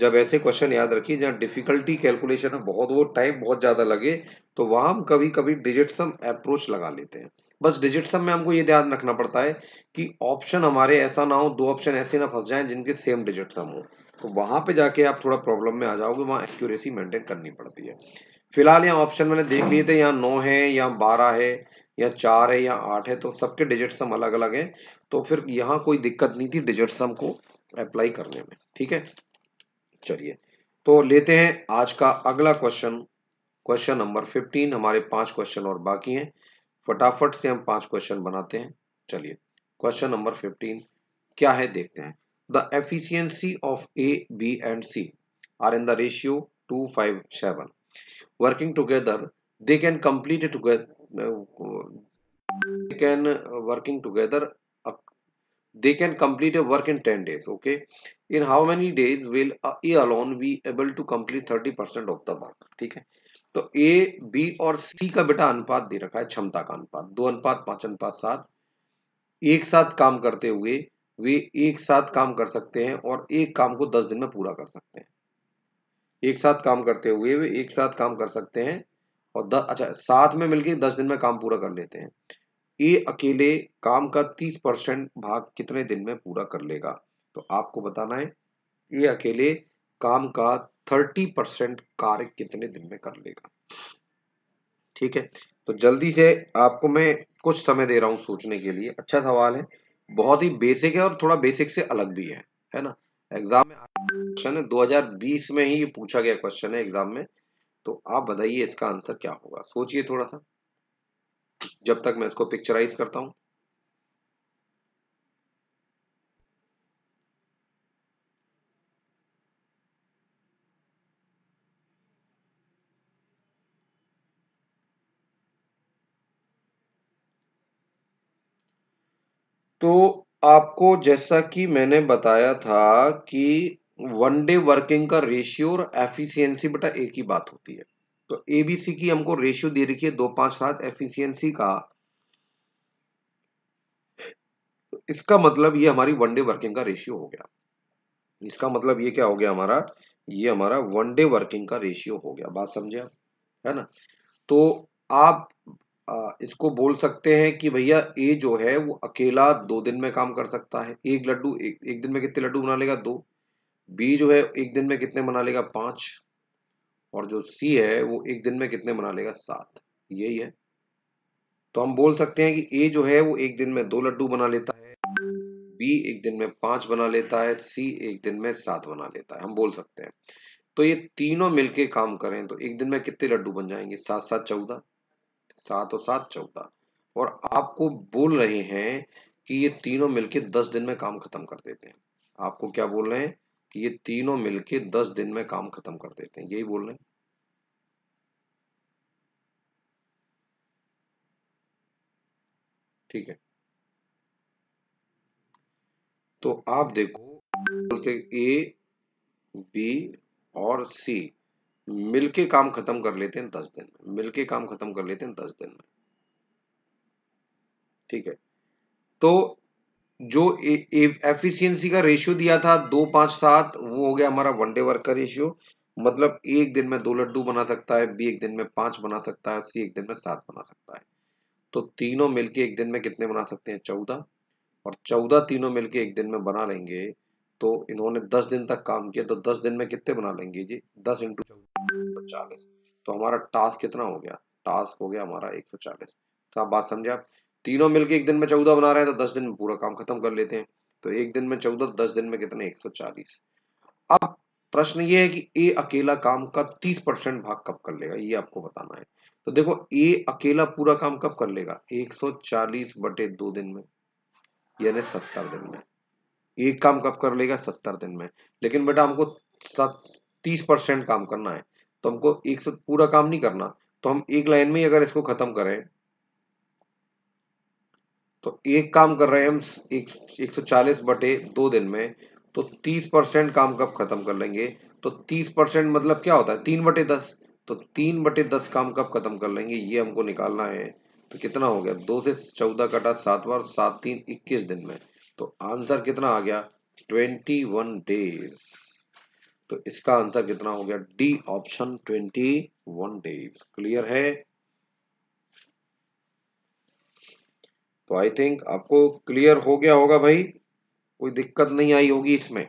[SPEAKER 1] जब ऐसे क्वेश्चन याद रखिए जहाँ डिफिकल्टी कैलकुलेशन बहुत वो टाइम बहुत ज़्यादा लगे तो वहां हम कभी कभी डिजिट सम अप्रोच लगा लेते हैं बस डिजिट सम में हमको ये ध्यान रखना पड़ता है कि ऑप्शन हमारे ऐसा ना हो दो ऑप्शन ऐसे ना फंस जाएं जिनके सेम डिजिट सम हो तो वहां पे जाके आप थोड़ा प्रॉब्लम में आ जाओगे वहां एक्यूरेसी मेंटेन करनी पड़ती है फिलहाल यहाँ ऑप्शन मैंने देख लिए थे यहाँ नौ है या बारह है या चार है या आठ है तो सबके डिजिट सम अलग अलग है तो फिर यहाँ कोई दिक्कत नहीं थी डिजिट सम को अप्लाई करने में ठीक है चलिए तो लेते हैं आज का अगला क्वेश्चन क्वेश्चन नंबर फिफ्टीन हमारे पांच क्वेश्चन और बाकी हैं फटाफट से हम पांच क्वेश्चन बनाते हैं चलिए क्वेश्चन नंबर 15 क्या है देखते हैं the efficiency of A B and C are in the ratio two five seven working together they can complete together can working together they can complete a work in ten days okay in how many days will A alone be able to complete thirty percent of the work ठीक है तो ए बी और सी का बेटा अनुपात दे रखा है क्षमता का अनुपात दो अनुपात पांच अनुपात सात एक साथ काम करते हुए वे एक साथ काम कर सकते हैं और एक काम को दस दिन में पूरा कर सकते हैं एक साथ काम करते हुए वे एक साथ काम कर सकते हैं और दस अच्छा साथ में मिलकर दस दिन में काम पूरा कर लेते हैं ए अकेले काम का तीस परसेंट भाग कितने दिन में पूरा कर लेगा तो आपको बताना है ए अकेले काम का थर्टी परसेंट कार्य कितने दिन में कर लेगा ठीक है तो जल्दी से आपको मैं कुछ समय दे रहा हूं सोचने के लिए अच्छा सवाल है बहुत ही बेसिक है और थोड़ा बेसिक से अलग भी है है ना एग्जाम में क्वेश्चन है 2020 में ही ये पूछा गया क्वेश्चन है एग्जाम में तो आप बताइए इसका आंसर क्या होगा सोचिए थोड़ा सा जब तक मैं इसको पिक्चराइज करता हूँ तो आपको जैसा कि मैंने बताया था कि वन डे वर्किंग का रेशियो और एफिशिएंसी बेटा एक ही बात होती है तो एबीसी की हमको रेशियो दे रखी है दो पांच सात एफिशिएंसी का इसका मतलब ये हमारी वन डे वर्किंग का रेशियो हो गया इसका मतलब ये क्या हो गया हमारा ये हमारा वन डे वर्किंग का रेशियो हो गया बात समझे आप है ना तो आप इसको बोल सकते हैं कि भैया ए जो है वो अकेला दो दिन में काम कर सकता है एक लड्डू एक, एक दिन में कितने लड्डू बना लेगा दो बी जो है एक दिन में कितने बना लेगा पांच और जो सी है वो एक दिन में कितने बना लेगा सात यही है तो हम बोल सकते हैं कि ए जो है वो एक दिन में दो लड्डू बना लेता है बी एक दिन में पांच बना लेता है सी एक दिन में सात बना लेता है हम बोल सकते हैं तो ये तीनों मिलके काम करें तो एक दिन में कितने लड्डू बन जाएंगे सात सात चौदह सात और सात चौदह और आपको बोल रहे हैं कि ये तीनों मिलके दस दिन में काम खत्म कर देते हैं आपको क्या बोल रहे हैं कि ये तीनों मिलके दस दिन में काम खत्म कर देते हैं यही बोल रहे हैं ठीक है तो आप देखो के ए बी और सी मिलके काम खत्म कर लेते हैं दस दिन में मिलके काम खत्म कर लेते हैं दस दिन में ठीक है तो जो एफिशिएंसी का रेशियो दिया था दो पांच सात वो हो गया हमारा वन डे वर्क का रेशियो मतलब एक दिन में दो लड्डू बना सकता है बी एक दिन में पांच बना सकता है सी एक दिन में सात बना सकता है तो तीनों मिलके एक दिन में कितने बना सकते हैं चौदह और चौदह तीनों मिलके एक दिन में बना लेंगे तो इन्होंने दस दिन तक काम किया तो दस दिन में कितने बना लेंगे जी दस इंटू चालीस तो हमारा टास्क कितना हो गया टास्क हो गया हमारा एक सौ चालीस साहब तो बात समझे आप तीनों मिलके एक दिन में चौदह बना रहे हैं तो दस दिन में पूरा काम खत्म कर लेते हैं तो एक दिन में चौदह दस दिन में कितने एक सौ चालीस अब प्रश्न ये है कि ए अकेला काम का तीस परसेंट भाग कब कर लेगा ये आपको बताना है तो देखो ए अकेला पूरा काम कब कर लेगा एक सौ चालीस बटे दो दिन में यानी सत्तर दिन में एक काम कब कर लेगा सत्तर दिन में लेकिन बेटा हमको सात तीस परसेंट काम करना है तो हमको एक सौ पूरा काम नहीं करना तो हम एक लाइन में ही अगर इसको खत्म करें तो एक काम कर रहे हैं हम एक, एक सौ चालीस बटे दो दिन में तो तीस परसेंट काम कब खत्म कर लेंगे तो तीस परसेंट मतलब क्या होता है तीन बटे दस तो तीन बटे दस काम कब खत्म कर लेंगे ये हमको निकालना है तो कितना हो गया दो से चौदह कटा सात बार सात तीन इक्कीस दिन में तो आंसर कितना आ गया ट्वेंटी वन डेज तो इसका आंसर कितना हो गया D option twenty one days clear है तो आई थिंक आपको क्लियर हो गया होगा भाई कोई दिक्कत नहीं आई होगी इसमें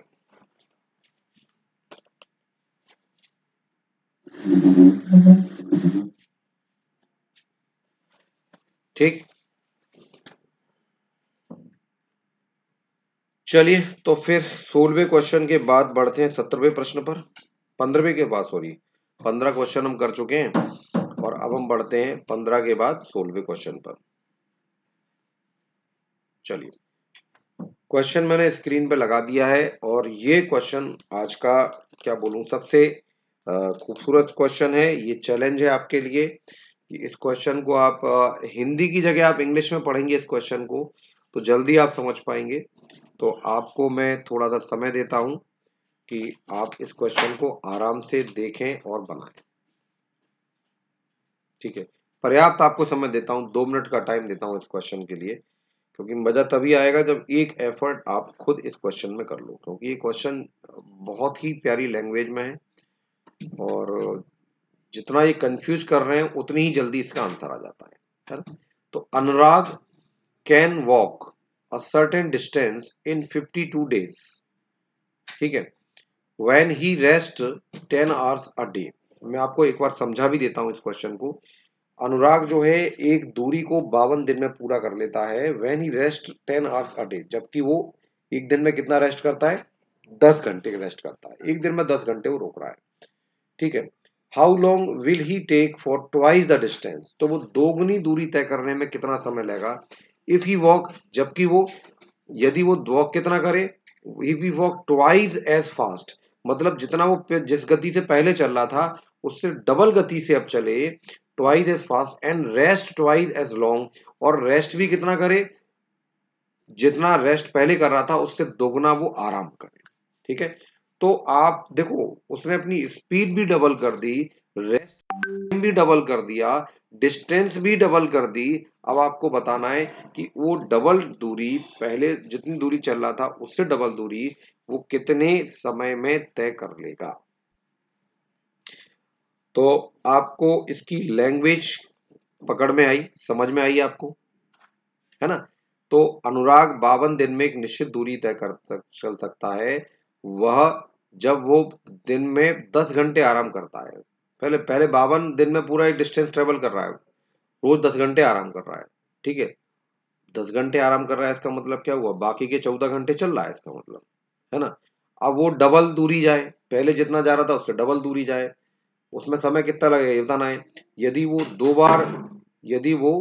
[SPEAKER 1] ठीक चलिए तो फिर सोलहवें क्वेश्चन के बाद बढ़ते हैं सत्रहवें प्रश्न पर पंद्रहवें के बाद सॉरी पंद्रह क्वेश्चन हम कर चुके हैं और अब हम बढ़ते हैं पंद्रह के बाद सोलहवें क्वेश्चन पर चलिए क्वेश्चन मैंने स्क्रीन पर लगा दिया है और ये क्वेश्चन आज का क्या बोलूं सबसे खूबसूरत क्वेश्चन है ये चैलेंज है आपके लिए कि इस क्वेश्चन को आप हिंदी की जगह आप इंग्लिश में पढ़ेंगे इस क्वेश्चन को तो जल्दी आप समझ पाएंगे तो आपको मैं थोड़ा सा समय देता हूं कि आप इस क्वेश्चन को आराम से देखें और बनाएं ठीक है पर्याप्त आपको समय देता हूं दो मिनट का टाइम देता हूं इस क्वेश्चन के लिए क्योंकि मजा तभी आएगा जब एक एफर्ट आप खुद इस क्वेश्चन में कर लो क्योंकि ये क्वेश्चन बहुत ही प्यारी लैंग्वेज में है और जितना ये कंफ्यूज कर रहे हैं उतनी ही जल्दी इसका आंसर आ जाता है तो Anurag can walk a certain distance in 52 days ठीक है when he rest 10 hours a day मैं आपको एक बार समझा भी देता हूं इस क्वेश्चन को अनुराग जो है एक दूरी को बावन दिन में पूरा कर लेता है when he rest 10 hours a day जबकि वो एक दिन में कितना रेस्ट करता है दस घंटे का रेस्ट करता है एक दिन में दस घंटे वो रोक रहा है ठीक है how long will he take for twice the distance तो वो दोगुनी दूरी तय करने में कितना समय लेगा इफ ही वॉक जबकि वो यदि वो वॉक कितना करे if he walk twice as fast मतलब जितना वो जिस गति से पहले चल रहा था उससे डबल गति से अब चले twice as fast and rest twice as long और रेस्ट भी कितना करे जितना रेस्ट पहले कर रहा था उससे दोगुना वो आराम करे ठीक है तो आप देखो उसने अपनी स्पीड भी डबल कर दी रेस्ट भी डबल कर दिया डिस्टेंस भी डबल कर दी अब आपको बताना है कि वो डबल दूरी पहले जितनी दूरी चल रहा था उससे डबल दूरी वो कितने समय में तय कर लेगा तो आपको इसकी लैंग्वेज पकड़ में आई समझ में आई आपको है ना तो अनुराग बावन दिन में एक निश्चित दूरी तय कर चल सकता है वह जब वो दिन में दस घंटे आराम करता है पहले पहले बावन दिन में पूरा एक डिस्टेंस ट्रेवल कर रहा है रोज दस घंटे आराम कर रहा है ठीक है दस घंटे आराम कर रहा है इसका मतलब क्या हुआ बाकी के चौदह घंटे चल रहा है इसका मतलब है ना अब वो डबल दूरी जाए पहले जितना जा रहा था उससे डबल दूरी जाए उसमें समय कितना लगेगा इतना बताना है यदि वो दो बार यदि वो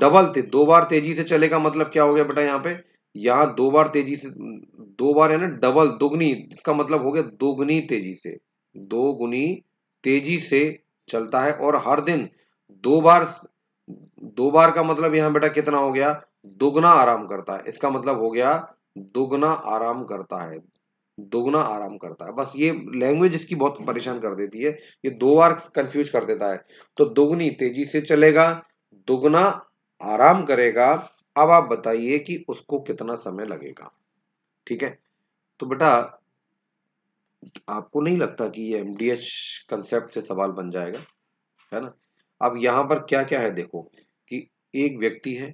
[SPEAKER 1] डबल थे दो बार तेजी से चलेगा मतलब क्या हो गया बेटा यहाँ पे यहाँ दो बार तेजी से दो बार है ना डबल दोगुनी इसका मतलब हो गया दोगुनी तेजी से दो गुनी तेजी से चलता है और हर दिन दो बार दो बार का मतलब यहां बेटा कितना हो गया दुगना आराम करता है इसका मतलब हो गया दुगना आराम करता है दोगुना आराम करता है बस ये लैंग्वेज इसकी बहुत परेशान कर देती है ये दो बार कंफ्यूज कर देता है तो दोगुनी तेजी से चलेगा दोगुना आराम करेगा अब आप बताइए कि उसको कितना समय लगेगा ठीक है तो बेटा आपको नहीं लगता कि ये एम डी एच कंसेप्ट से सवाल बन जाएगा है ना अब यहाँ पर क्या क्या है देखो कि एक व्यक्ति है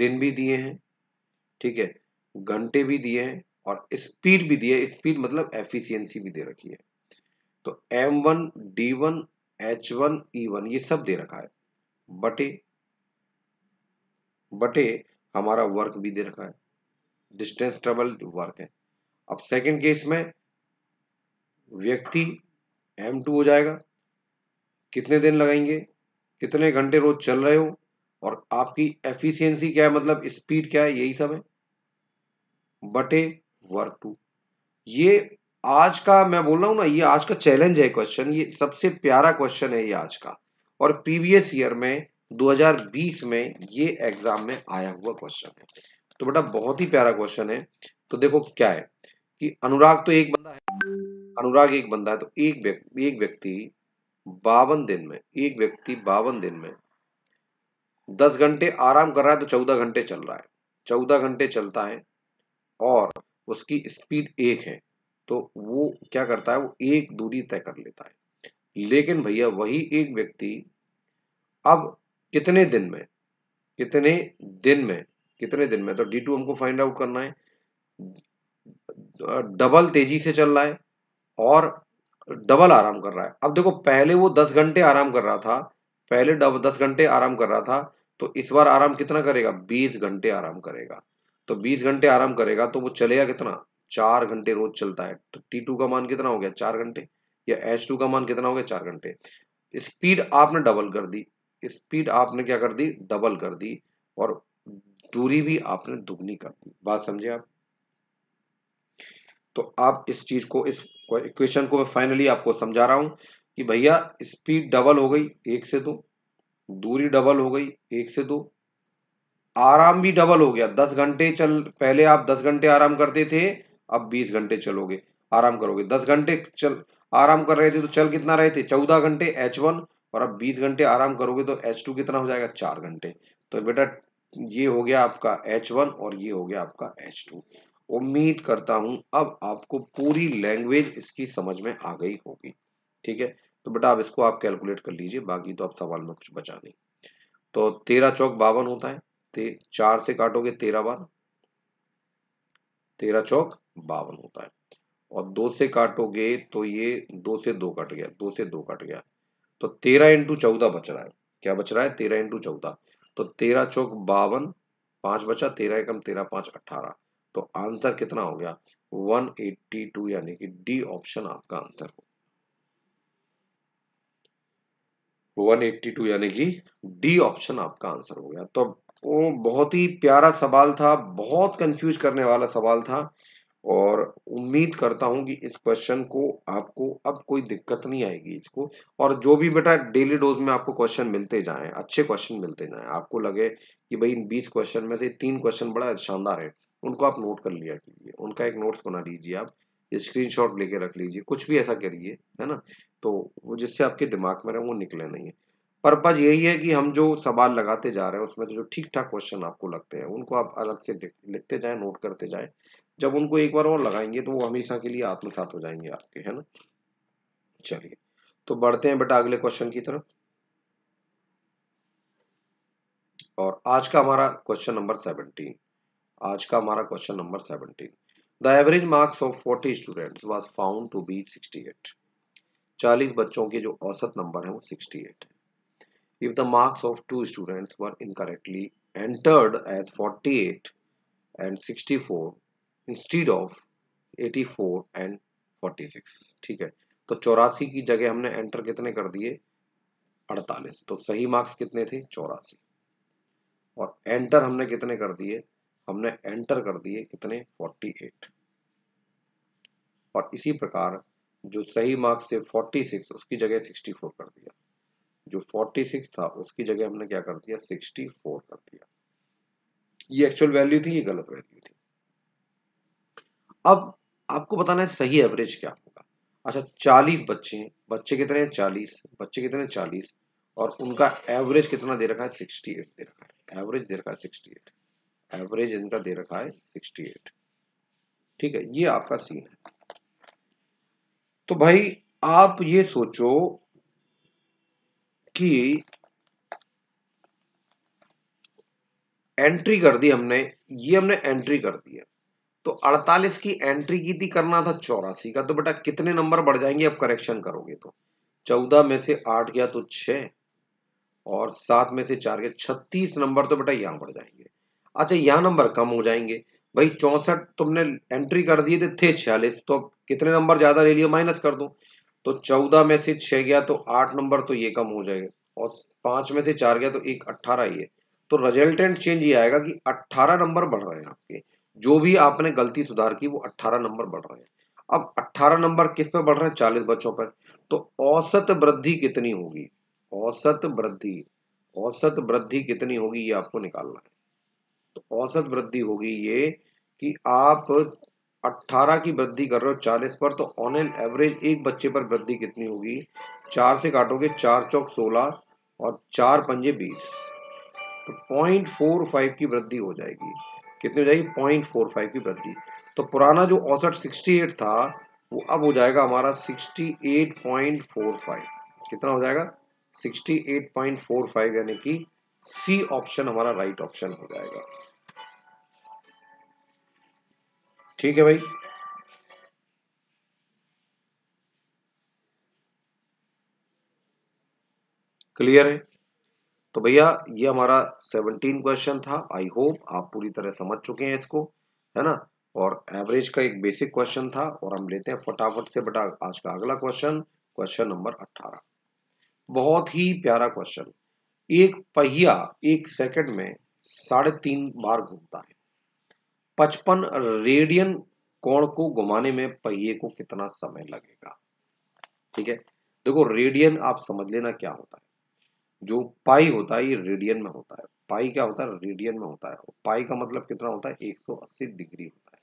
[SPEAKER 1] दिन भी दिए हैं ठीक है घंटे भी दिए हैं और स्पीड भी दिए स्पीड मतलब एफिशिएंसी भी दे रखी है तो M one D one H one E one ये सब दे रखा है बटे बटे हमारा वर्क भी दे रखा है डिस्टेंस ट्रेवल वर्क है अब सेकंड केस में व्यक्ति एम टू हो जाएगा कितने दिन लगाएंगे कितने घंटे रोज चल रहे हो और आपकी एफिशिएंसी क्या है मतलब स्पीड क्या है यही सब है बटे वर्क टू ये आज का मैं बोल रहा हूं ना ये आज का चैलेंज है क्वेश्चन ये सबसे प्यारा क्वेश्चन है ये आज का और प्रीवियस ईयर में 2020 में ये एग्जाम में आया हुआ क्वेश्चन है तो बेटा बहुत ही प्यारा क्वेश्चन है तो देखो क्या है कि अनुराग तो एक बंदा है अनुराग एक बंदा है तो एक व्यक्ति एक व्यक्ति बावन दिन में एक व्यक्ति बावन दिन में दस घंटे आराम कर रहा है तो चौदह घंटे चल रहा है चौदह घंटे चलता है और उसकी स्पीड एक है तो वो क्या करता है वो एक दूरी तय कर लेता है लेकिन भैया वही एक व्यक्ति अब कितने दिन में कितने दिन में कितने दिन में तो डी टू हमको फाइंड आउट करना है डबल तेजी से चल रहा है और डबल आराम कर रहा है अब देखो पहले वो दस घंटे आराम कर रहा था पहले डब दस घंटे आराम कर रहा था तो इस बार आराम कितना करेगा बीस घंटे आराम करेगा तो बीस घंटे आराम करेगा तो वो चलेगा कितना चार घंटे रोज चलता है तो टी टू का मान कितना हो गया चार घंटे या एच टू का मान कितना हो गया चार घंटे स्पीड आपने डबल कर दी स्पीड आपने क्या कर दी डबल कर दी और दूरी भी आपने दुगनी कर दी बात समझे आप तो आप इस चीज़ को इस इक्वेशन को मैं फाइनली आपको समझा रहा हूँ कि भैया स्पीड डबल हो गई एक से दो दूरी डबल हो गई एक से दो आराम भी डबल हो गया दस घंटे चल पहले आप दस घंटे आराम करते थे अब बीस घंटे चलोगे आराम करोगे दस घंटे चल आराम कर रहे थे तो चल कितना रहे थे चौदह घंटे एच वन और अब बीस घंटे आराम करोगे तो एच टू कितना हो जाएगा चार घंटे तो बेटा ये हो गया आपका एच वन और ये हो गया आपका एच टू उम्मीद करता हूं अब आपको पूरी लैंग्वेज इसकी समझ में आ गई होगी ठीक है तो बेटा आप इसको आप कैलकुलेट कर लीजिए बाकी तो आप सवाल में कुछ बचा नहीं तो तेरह चौक बावन होता है ते, चार से काटोगे तेरह बार तेरह चौक बावन होता है और दो से काटोगे तो ये दो से दो कट गया दो से दो कट गया तो तेरह इंटू चौदह बच रहा है क्या बच रहा है तेरह इंटू चौदह तो तेरह चौक बावन पांच बचा तेरह एकम तेरह पांच अट्ठारह तो आंसर कितना हो गया 182 यानी कि डी ऑप्शन आपका आंसर हो 182 यानी कि डी ऑप्शन आपका आंसर हो गया तो वो बहुत ही प्यारा सवाल था बहुत कंफ्यूज करने वाला सवाल था और उम्मीद करता हूं कि इस क्वेश्चन को आपको अब कोई दिक्कत नहीं आएगी इसको और जो भी बेटा डेली डोज में आपको क्वेश्चन मिलते जाएं अच्छे क्वेश्चन मिलते जाएं आपको लगे कि भाई इन बीस क्वेश्चन में से तीन क्वेश्चन बड़ा शानदार है उनको आप नोट कर लिया कीजिए उनका एक नोट्स बना लीजिए आप स्क्रीनशॉट लेके रख लीजिए कुछ भी ऐसा करिए है ना तो वो जिससे आपके दिमाग में रहे वो निकले नहीं है पर्पज यही है कि हम जो सवाल लगाते जा रहे हैं उसमें से जो ठीक ठाक क्वेश्चन आपको लगते हैं उनको आप अलग से लिखते जाएं नोट करते जाएं जब उनको एक बार और लगाएंगे तो वो हमेशा के लिए आत्मसात हो जाएंगे आपके है ना चलिए तो बढ़ते हैं बेटा अगले क्वेश्चन की तरफ और आज का हमारा क्वेश्चन नंबर सेवनटीन आज का हमारा question number 17 the average marks of 40 students was found to be 68 40 बच्चों के जो औसत नंबर है वो 68 है if the marks of two students were incorrectly entered as 48 and 64 instead of 84 and 46 ठीक है तो 84 की जगह हमने एंटर कितने कर दिए 48 तो सही मार्क्स कितने थे 84 और एंटर हमने कितने कर दिए हमने एंटर कर दिए कितने 48 और इसी प्रकार जो सही मार्क्स से 46 उसकी जगह 64 कर दिया जो 46 था उसकी जगह हमने क्या कर दिया 64 कर दिया ये एक्चुअल वैल्यू थी ये गलत वैल्यू थी अब आपको बताना है सही एवरेज क्या होगा अच्छा 40 बच्चे बच्चे कितने हैं 40 बच्चे कितने हैं 40 और उनका एवरेज कितना दे रखा है 68 दे रखा है एवरेज दे रखा है 68 एवरेज इनका दे रखा है 68 ठीक है ये आपका सीन है तो भाई आप ये सोचो कि एंट्री कर दी हमने ये हमने एंट्री कर दी है तो 48 की एंट्री की थी करना था चौरासी का तो बेटा कितने नंबर बढ़ जाएंगे अब करेक्शन करोगे तो 14 में से 8 गया तो 6 और 7 में से 4 गया 36 नंबर तो बेटा यहां बढ़ जाएंगे अच्छा यहाँ नंबर कम हो जाएंगे भाई चौसठ तुमने एंट्री कर दिए थे थे छियालीस तो कितने नंबर ज़्यादा ले लिया माइनस कर दो तो चौदह में से छह गया तो आठ नंबर तो ये कम हो जाएगा और पांच में से चार गया तो एक अट्ठारह ही है तो रिजल्टेंट चेंज ये आएगा कि अट्ठारह नंबर बढ़ रहे हैं आपके जो भी आपने गलती सुधार की वो अट्ठारह नंबर बढ़ रहे हैं अब अट्ठारह नंबर किस पे बढ़ रहे हैं चालीस बच्चों पर तो औसत वृद्धि कितनी होगी औसत वृद्धि औसत वृद्धि कितनी होगी ये आपको निकालना है तो औसत वृद्धि होगी ये कि आप 18 की वृद्धि कर रहे हो 40 पर तो ऑन एन एवरेज एक बच्चे पर वृद्धि कितनी होगी चार से काटोगे चार चौक 16 और चार पंजे 20 तो 0.45 की वृद्धि हो जाएगी कितनी हो जाएगी 0.45 की वृद्धि तो पुराना जो औसत 68 था वो अब हो जाएगा हमारा 68.45 कितना हो जाएगा 68.45 यानी कि सी ऑप्शन हमारा राइट ऑप्शन हो जाएगा ठीक है भाई क्लियर है तो भैया ये हमारा 17 क्वेश्चन था आई होप आप पूरी तरह समझ चुके हैं इसको है ना और एवरेज का एक बेसिक क्वेश्चन था और हम लेते हैं फटाफट से बटा आज का अगला क्वेश्चन क्वेश्चन नंबर अट्ठारह बहुत ही प्यारा क्वेश्चन एक पहिया एक सेकंड में साढ़े तीन बार घूमता है पचपन रेडियन कोण को घुमाने में पहिए को कितना समय लगेगा ठीक है देखो रेडियन आप समझ लेना क्या होता है जो पाई होता है ये रेडियन में होता है पाई क्या होता है रेडियन में होता है पाई का मतलब कितना होता है 180 डिग्री होता है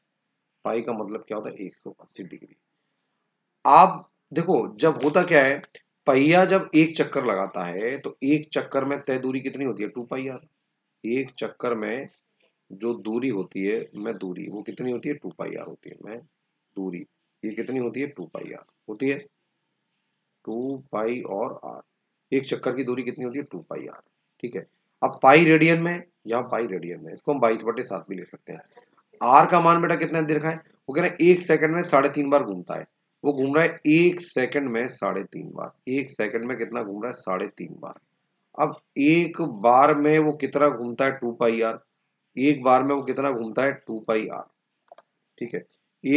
[SPEAKER 1] पाई का मतलब क्या होता है 180 डिग्री आप देखो जब होता क्या है पहिया जब एक चक्कर लगाता है तो एक चक्कर में तय दूरी कितनी होती है टू पाई आर एक चक्कर में जो दूरी होती है मैं दूरी वो कितनी होती है टू पाई आर होती है मैं दूरी ये कितनी होती है टू पाई आर होती है टू पाई और आर एक चक्कर की दूरी कितनी होती है टू पाई आर ठीक है अब पाई रेडियन में या पाई रेडियन में इसको हम बाईस बटे सात भी लिख सकते हैं आर का मान बेटा कितना दे रखा है वो कह रहे हैं एक सेकंड में साढ़े तीन बार घूमता है वो घूम रहा है एक सेकंड में साढ़े तीन बार एक सेकंड में कितना घूम रहा है साढ़े तीन बार अब एक बार में वो कितना घूमता है टू पाई आर एक बार में वो कितना घूमता है टू पाई आर ठीक है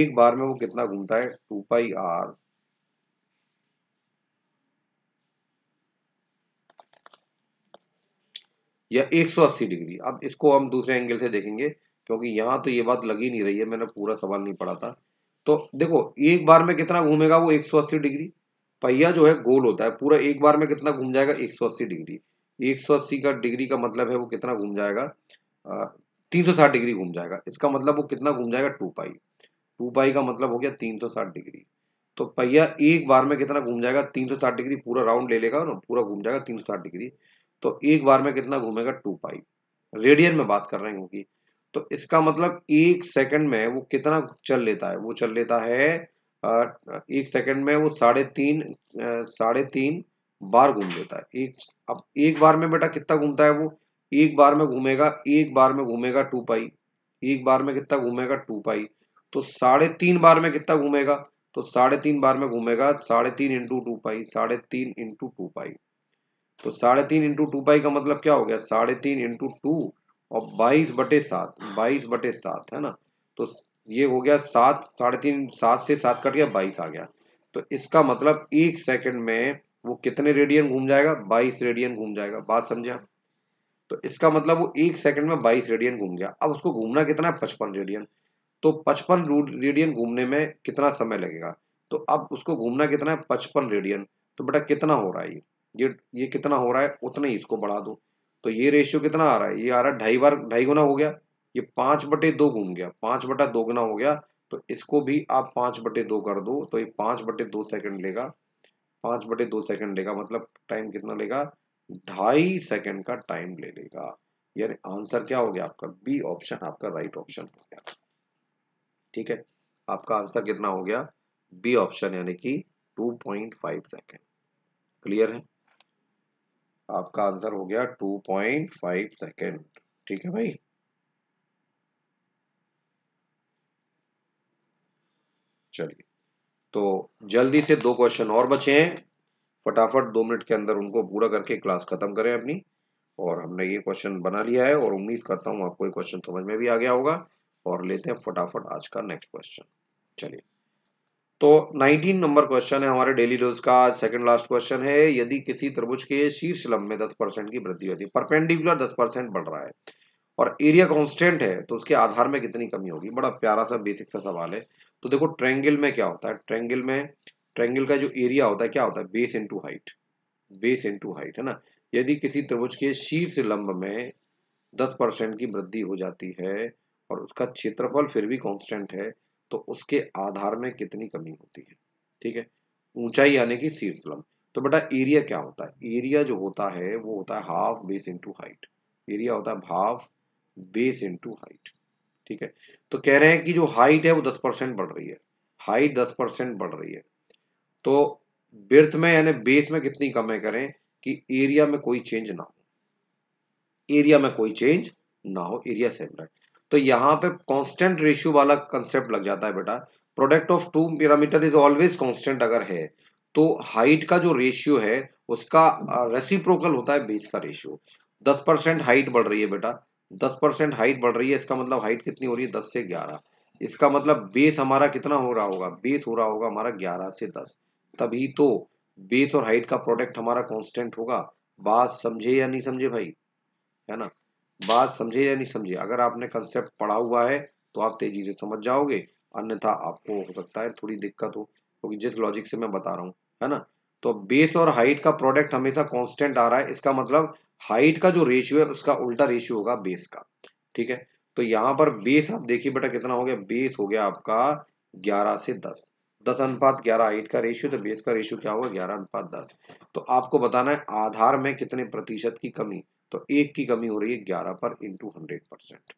[SPEAKER 1] एक बार में वो कितना घूमता है टू पाई आर या 180 डिग्री अब इसको हम दूसरे एंगल से देखेंगे क्योंकि यहां तो ये बात लगी नहीं रही है मैंने पूरा सवाल नहीं पढ़ा था तो देखो एक बार में कितना घूमेगा वो 180 डिग्री पहिया जो है गोल होता है पूरा एक बार में कितना घूम जाएगा 180 डिग्री 180 का डिग्री का मतलब है वो कितना घूम जाएगा 360 डिग्री घूम जाएगा इसका मतलब वो कितना घूम जाएगा टू पाई टू पाई का मतलब हो गया 360 डिग्री तो पहिया एक बार में कितना घूम जाएगा 360 डिग्री पूरा राउंड ले लेगा ना पूरा घूम जाएगा 360 डिग्री तो एक बार में कितना घूमेगा टू पाई रेडियन में बात कर रहे होंगी तो इसका मतलब एक सेकंड में वो कितना चल लेता है वो चल लेता है एक सेकंड में वो साढ़े तीन साढ़े तीन बार घूम लेता है एक अब एक बार में बेटा कितना घूमता है वो एक बार में घूमेगा एक बार में घूमेगा टू पाई एक बार में कितना घूमेगा टू पाई तो साढ़े तीन बार में कितना घूमेगा तो साढ़े तीन बार में घूमेगा साढ़े तीन इंटू टू पाई साढ़े तीन इंटू टू पाई तो साढ़े तीन इंटू टू पाई का मतलब क्या हो गया साढ़े तीन इंटू टू और बाईस बटे सात बाईस बटे सात है ना तो ये हो गया सात साढ़े तीन सात से सात कट गया बाईस आ गया तो इसका मतलब एक सेकेंड में वो कितने रेडियन घूम जाएगा बाईस रेडियन घूम जाएगा बात समझे तो इसका मतलब वो एक सेकंड में 22 रेडियन घूम गया अब उसको घूमना कितना है पचपन रेडियन तो पचपन रेडियन घूमने में कितना समय लगेगा तो अब उसको घूमना कितना है पचपन रेडियन तो बेटा कितना हो रहा है ये ये कितना हो रहा है उतना ही इसको बढ़ा दो तो ये रेशियो कितना आ रहा है ये आ रहा है ढाई बार ढाई गुना हो गया ये पांच बटे दो घूम गया पांच बटा दो गुना हो गया तो इसको भी आप पांच बटे दो कर दो तो ये पांच बटे दो सेकेंड लेगा पांच बटे दो सेकेंड लेगा मतलब टाइम कितना लेगा ढाई सेकंड का टाइम ले लेगा यानी आंसर क्या हो गया आपका बी ऑप्शन आपका राइट ऑप्शन हो गया ठीक है आपका आंसर कितना हो गया बी ऑप्शन यानी कि 2.5 सेकेंड क्लियर है आपका आंसर हो गया 2.5 सेकेंड ठीक है भाई चलिए तो जल्दी से दो क्वेश्चन और बचे हैं फटाफट दो मिनट के अंदर उनको पूरा करके क्लास खत्म करें अपनी और हमने ये क्वेश्चन बना लिया है और उम्मीद करता हूँ आपको ये क्वेश्चन समझ में भी आ गया होगा और लेते हैं फटाफट आज का नेक्स्ट क्वेश्चन चलिए तो 19 नंबर क्वेश्चन है हमारे डेली रोज का सेकंड लास्ट क्वेश्चन है यदि किसी त्रिभुज के शीर्ष लंब में 10 परसेंट की वृद्धि होती है परपेंडिकुलर 10 परसेंट बढ़ रहा है और एरिया कांस्टेंट है तो उसके आधार में कितनी कमी होगी बड़ा प्यारा सा बेसिक सा सवाल है तो देखो ट्रेंगल में क्या होता है ट्रेंगल में ट्रायंगल का जो एरिया होता है क्या होता है base into height base into height है ना यदि किसी त्रिभुज के शीर्ष लंब में 10 परसेंट की वृद्धि हो जाती है और उसका क्षेत्रफल फिर भी कांस्टेंट है तो उसके आधार में कितनी कमी होती है ठीक है ऊंचाई यानी कि शीर्ष लंब तो बेटा एरिया क्या होता है एरिया जो होता है वो होता है half base into height area होता है हाफ बेस इंटू हाइट ठीक है तो कह रहे हैं कि जो हाइट है वो दस परसेंट बढ़ रही है हाइट दस परसेंट बढ़ रही है तो बिर्थ में यानी बेस में कितनी कमें करें कि एरिया में कोई चेंज ना हो एरिया में कोई चेंज ना हो एरिया सेम रहे तो यहाँ पे कांस्टेंट रेशियो वाला कंसेप्ट लग जाता है बेटा product of two perimeter is always constant अगर है तो हाइट का जो रेशियो है उसका रेसिप्रोकल होता है बेस का रेशियो दस परसेंट हाइट बढ़ रही है बेटा दस परसेंट हाइट बढ़ रही है इसका मतलब हाइट कितनी हो रही है दस से ग्यारह इसका मतलब बेस हमारा कितना हो रहा होगा बेस हो रहा होगा हमारा ग्यारह से दस तभी तो बेस और हाइट का प्रोडक्ट हमारा कांस्टेंट होगा बात समझे या नहीं समझे भाई है ना बात समझे या नहीं समझे अगर आपने कंसेप्ट पढ़ा हुआ है तो आप तेजी से समझ जाओगे अन्यथा आपको हो सकता है थोड़ी दिक्कत हो क्योंकि जिस लॉजिक से मैं बता रहा हूँ है ना तो बेस और हाइट का प्रोडक्ट हमेशा कॉन्स्टेंट आ रहा है इसका मतलब हाइट का जो रेशियो है उसका उल्टा रेशियो होगा बेस का ठीक है तो यहाँ पर बेस आप देखिए बेटा कितना हो गया बेस हो गया आपका ग्यारह से दस दस अनुपात ग्यारह एट का रेशियो तो बेस का रेशियो क्या होगा ग्यारह अनुपात दस तो आपको बताना है आधार में कितने प्रतिशत की कमी तो एक की कमी हो रही है ग्यारह पर into hundred percent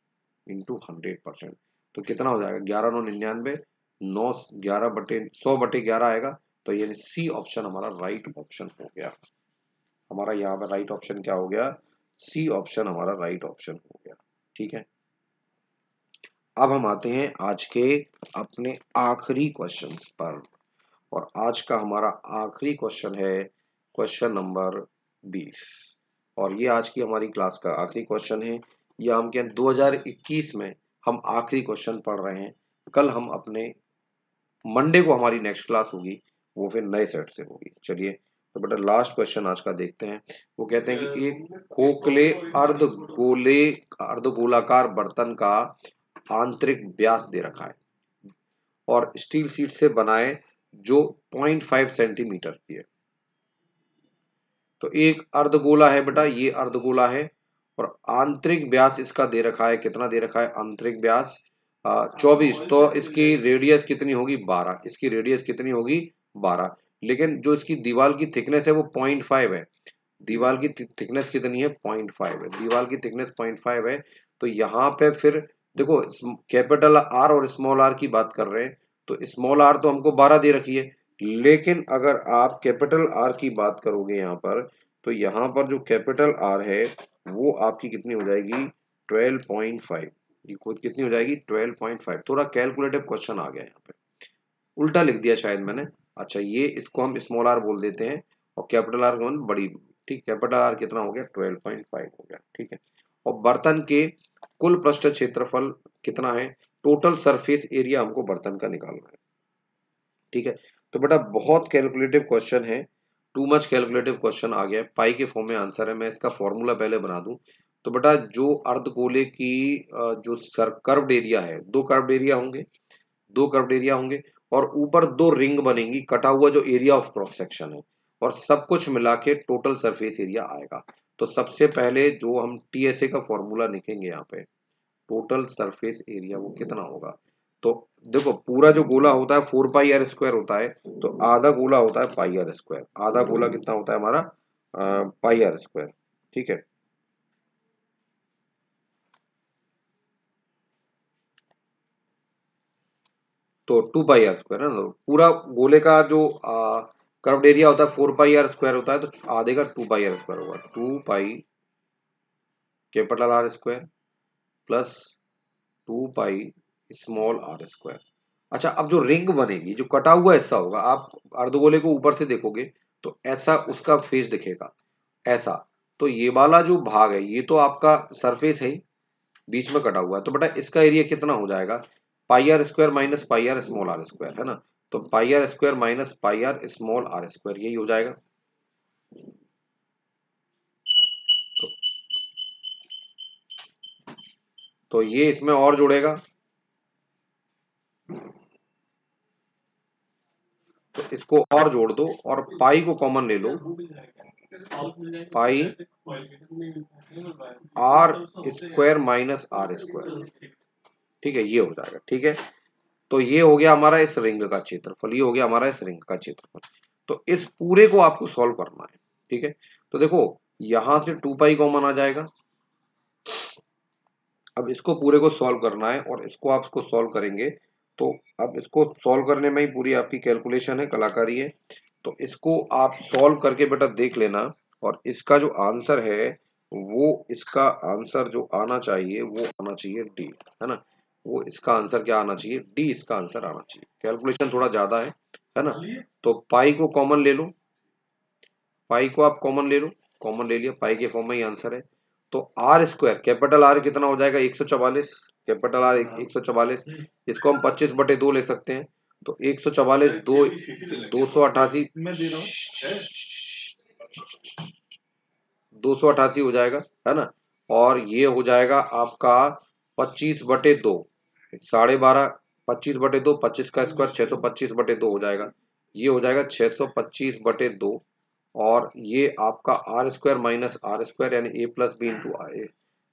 [SPEAKER 1] into hundred percent तो कितना हो जाएगा ग्यारह नौ निन्यानवे नौ ग्यारह बटे सौ बटे ग्यारह आएगा तो यानी सी ऑप्शन हमारा राइट ऑप्शन हो गया हमारा यहाँ पर राइट ऑप्शन क्या हो गया सी ऑप्शन हमारा राइट ऑप्शन हो गया ठीक है अब हम आते हैं आज के अपने आखिरी क्वेश्चन पर और आज का हमारा आखिरी क्वेश्चन है क्वेश्चन नंबर बीस और ये आज की हमारी क्लास का आखिरी क्वेश्चन है ये हम क्या 2021 में हम आखिरी क्वेश्चन पढ़ रहे हैं कल हम अपने मंडे को हमारी नेक्स्ट क्लास होगी वो फिर नए सेट से होगी चलिए तो बेटा लास्ट क्वेश्चन आज का देखते हैं वो कहते हैं कि एक खोखले अर्ध गोले अर्ध गोलाकार बर्तन का आंतरिक व्यास दे रखा है और स्टील सीट से बनाए जो 0.5 सेंटीमीटर की है तो एक अर्धगोला है बेटा ये अर्धगोला है और आंतरिक व्यास इसका दे रखा है कितना दे रखा है आंतरिक व्यास चौबीस तो इसकी रेडियस कितनी होगी बारह इसकी रेडियस कितनी होगी बारह लेकिन जो इसकी दीवार की थिकनेस है वो पॉइंट फाइव है दीवार की थिकनेस कितनी है पॉइंट फाइव है दीवार की थिकनेस पॉइंट फाइव है तो यहाँ पे फिर देखो कैपिटल आर और स्मॉल आर की बात कर रहे हैं तो स्मॉल आर तो हमको बारह दे रखी है लेकिन अगर आप कैपिटल आर की बात करोगे यहाँ पर तो यहाँ पर जो कैपिटल आर है वो आपकी कितनी हो जाएगी 12.5 पॉइंट खुद कितनी हो जाएगी 12.5 थोड़ा कैलकुलेटिव क्वेश्चन आ गया यहाँ पे उल्टा लिख दिया शायद मैंने अच्छा ये इसको हम स्मॉल आर बोल देते हैं और कैपिटल आर कौन बड़ी ठीक कैपिटल आर कितना हो गया ट्वेल्व हो गया ठीक है और बर्तन के कुल पृष्ठ क्षेत्रफल कितना है टोटल सरफेस एरिया हमको बर्तन का निकालना है ठीक है तो बेटा बहुत कैलकुलेटिव क्वेश्चन है टू मच कैलकुलेटिव क्वेश्चन आ गया पाई के फॉर्म में आंसर है मैं इसका फॉर्मूला पहले बना दूं तो बेटा जो अर्ध गोले की जो सर कर्व्ड एरिया है दो कर्व्ड एरिया होंगे दो कर्व्ड एरिया होंगे और ऊपर दो रिंग बनेंगी कटा हुआ जो एरिया ऑफ क्रॉस सेक्शन है और सब कुछ मिला के टोटल सरफेस एरिया आएगा तो सबसे पहले जो हम ए का फॉर्मूला लिखेंगे यहाँ पे टोटल सरफेस एरिया वो कितना होगा तो देखो पूरा जो गोला होता है फोर पाई आर स्क्वायर होता है तो आधा गोला होता है पाई आर स्क्वायर आधा गोला कितना होता है हमारा पाई आर स्क्वायर ठीक है तो टू पाई आर स्क्वायर है ना तो पूरा गोले का जो आ, कर्व्ड एरिया होता है फोर पाई आर स्क्वायर होता है तो आधे का टू पाई आर स्क्वायर होगा two pi capital R square plus two pi small R square अच्छा अब जो रिंग बनेगी जो कटा हुआ हिस्सा होगा आप अर्धगोले को ऊपर से देखोगे तो ऐसा उसका फेस दिखेगा ऐसा तो ये वाला जो भाग है ये तो आपका सरफेस है बीच में कटा हुआ है तो बेटा इसका एरिया कितना हो जाएगा pi R square minus pi R small R square है ना तो pi R square minus pi R small R square यही हो जाएगा तो, तो ये इसमें और जुड़ेगा तो इसको और जोड़ दो और पाई को कॉमन ले लो pi R square minus R square ठीक है ये हो जाएगा ठीक है तो ये हो गया हमारा इस रिंग का क्षेत्रफल ये हो गया हमारा इस रिंग का क्षेत्रफल तो इस पूरे को आपको सॉल्व करना है ठीक है तो देखो यहां से टू पाई कॉमन आ जाएगा अब इसको पूरे को सॉल्व करना है और इसको आप इसको सॉल्व करेंगे तो अब इसको सॉल्व करने में ही पूरी आपकी कैलकुलेशन है कलाकारी है तो इसको आप सॉल्व करके बेटा देख लेना और इसका जो आंसर है वो इसका आंसर जो आना चाहिए वो आना चाहिए डी है ना वो इसका आंसर क्या आना चाहिए डी इसका आंसर आना चाहिए कैलकुलेशन थोड़ा ज्यादा है है ना तो पाई को कॉमन ले लो पाई को आप कॉमन ले लो कॉमन ले लिया पाई के फॉर्म में ही आंसर है तो आर स्क्वायर कैपिटल आर कितना हो जाएगा एक सौ चवालीस कैपिटल आर हाँ। एक सौ चवालीस इसको हम पच्चीस बटे दो ले सकते हैं तो एक सौ चवालीस दो दो सौ अठासी दो सौ अठासी हो जाएगा है ना और ये हो जाएगा आपका पच्चीस बटे दो साढ़े बारह पच्चीस बटे दो पच्चीस का स्क्वायर छह सौ पच्चीस बटे दो हो जाएगा ये हो जाएगा छह सौ पच्चीस बटे दो और ये आपका R square minus R square यानी A plus B into A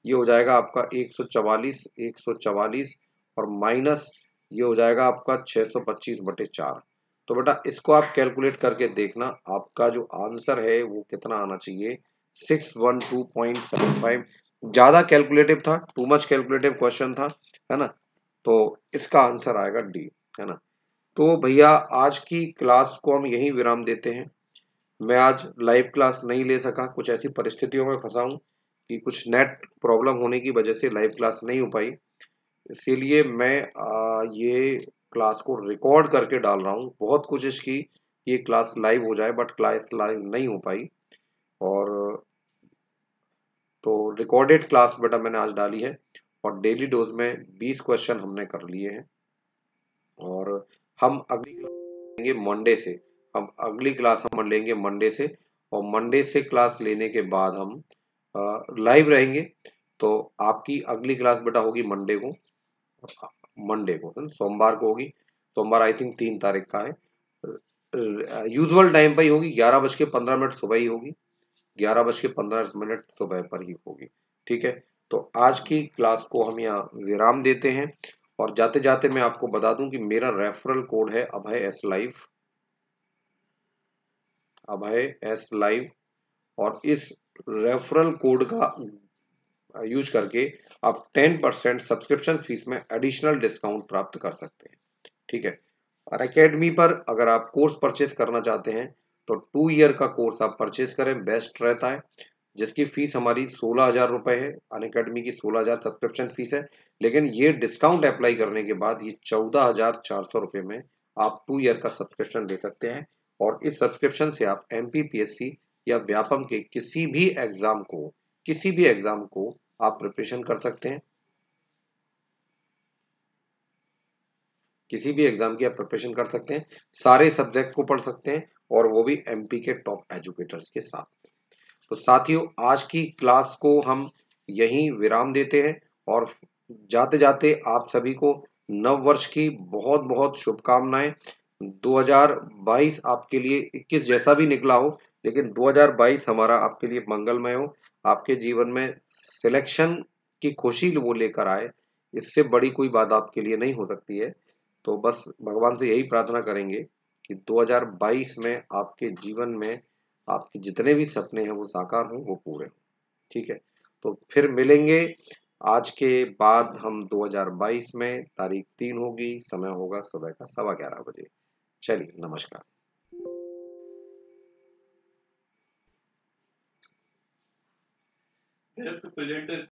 [SPEAKER 1] ये हो जाएगा आपका एक सौ चवालीस एक सौ चवालीस और माइनस ये हो जाएगा आपका छह सौ पच्चीस बटे चार तो बेटा इसको आप कैलकुलेट करके देखना आपका जो आंसर है वो कितना आना चाहिए six one two point seven five ज़्यादा कैलकुलेटिव था टू मच कैलकुलेटिव क्वेश्चन था है ना तो इसका आंसर आएगा डी है ना तो भैया आज की क्लास को हम यही विराम देते हैं मैं आज लाइव क्लास नहीं ले सका कुछ ऐसी परिस्थितियों में फंसा हूँ कि कुछ नेट प्रॉब्लम होने की वजह से लाइव क्लास नहीं हो पाई इसीलिए मैं आ, ये क्लास को रिकॉर्ड करके डाल रहा हूँ बहुत कोशिश की ये क्लास लाइव हो जाए बट क्लास लाइव नहीं हो पाई और तो रिकॉर्डेड क्लास बेटा मैंने आज डाली है और डेली डोज में 20 क्वेश्चन हमने कर लिए हैं और हम अगली लेंगे मंडे से हम अगली क्लास हम लेंगे मंडे से और मंडे से क्लास लेने के बाद हम लाइव रहेंगे तो आपकी अगली क्लास बेटा होगी मंडे को मंडे को मतलब सोमवार को होगी सोमवार आई थिंक तीन तारीख का है यूजुअल टाइम पर ही होगी ग्यारह बज के पंद्रह मिनट सुबह ही होगी ग्यारह बज के पंद्रह मिनट सुबह पर ही होगी ठीक है तो आज की क्लास को हम यहाँ विराम देते हैं और जाते जाते मैं आपको बता दूं कि मेरा रेफरल कोड है Abhay S live Abhay S live और इस रेफरल कोड का यूज करके आप 10 परसेंट सब्सक्रिप्शन फीस में एडिशनल डिस्काउंट प्राप्त कर सकते हैं ठीक है और अकेडमी पर अगर आप कोर्स परचेस करना चाहते हैं तो टू ईयर का कोर्स आप परचेस करें बेस्ट रहता है जिसकी फीस हमारी सोलह हजार रुपए है अन अकेडमी की सोलह हजार सब्सक्रिप्शन फीस है लेकिन ये डिस्काउंट अप्लाई करने के बाद ये चौदह हजार चार सौ रुपए में आप टू ईयर का सब्सक्रिप्शन ले सकते हैं और इस सब्सक्रिप्शन से आप एम या व्यापम के किसी भी एग्जाम को किसी भी एग्जाम को आप प्रिपरेशन कर सकते हैं किसी भी एग्जाम की आप प्रिपरेशन कर सकते हैं सारे सब्जेक्ट को पढ़ सकते हैं और वो भी एमपी के टॉप एजुकेटर्स के साथ तो साथियों आज की क्लास को हम यहीं विराम देते हैं और जाते जाते आप सभी को नव वर्ष की बहुत बहुत शुभकामनाएं 2022 आपके लिए 21 जैसा भी निकला हो लेकिन 2022 हमारा आपके लिए मंगलमय हो आपके जीवन में सिलेक्शन की खुशी वो लेकर आए इससे बड़ी कोई बात आपके लिए नहीं हो सकती है तो बस भगवान से यही प्रार्थना करेंगे कि 2022 में आपके जीवन में आपके जितने भी सपने हैं वो साकार हों वो पूरे हों ठीक है तो फिर मिलेंगे आज के बाद हम 2022 में तारीख तीन होगी समय होगा सुबह का सवा ग्यारह बजे चलिए नमस्कार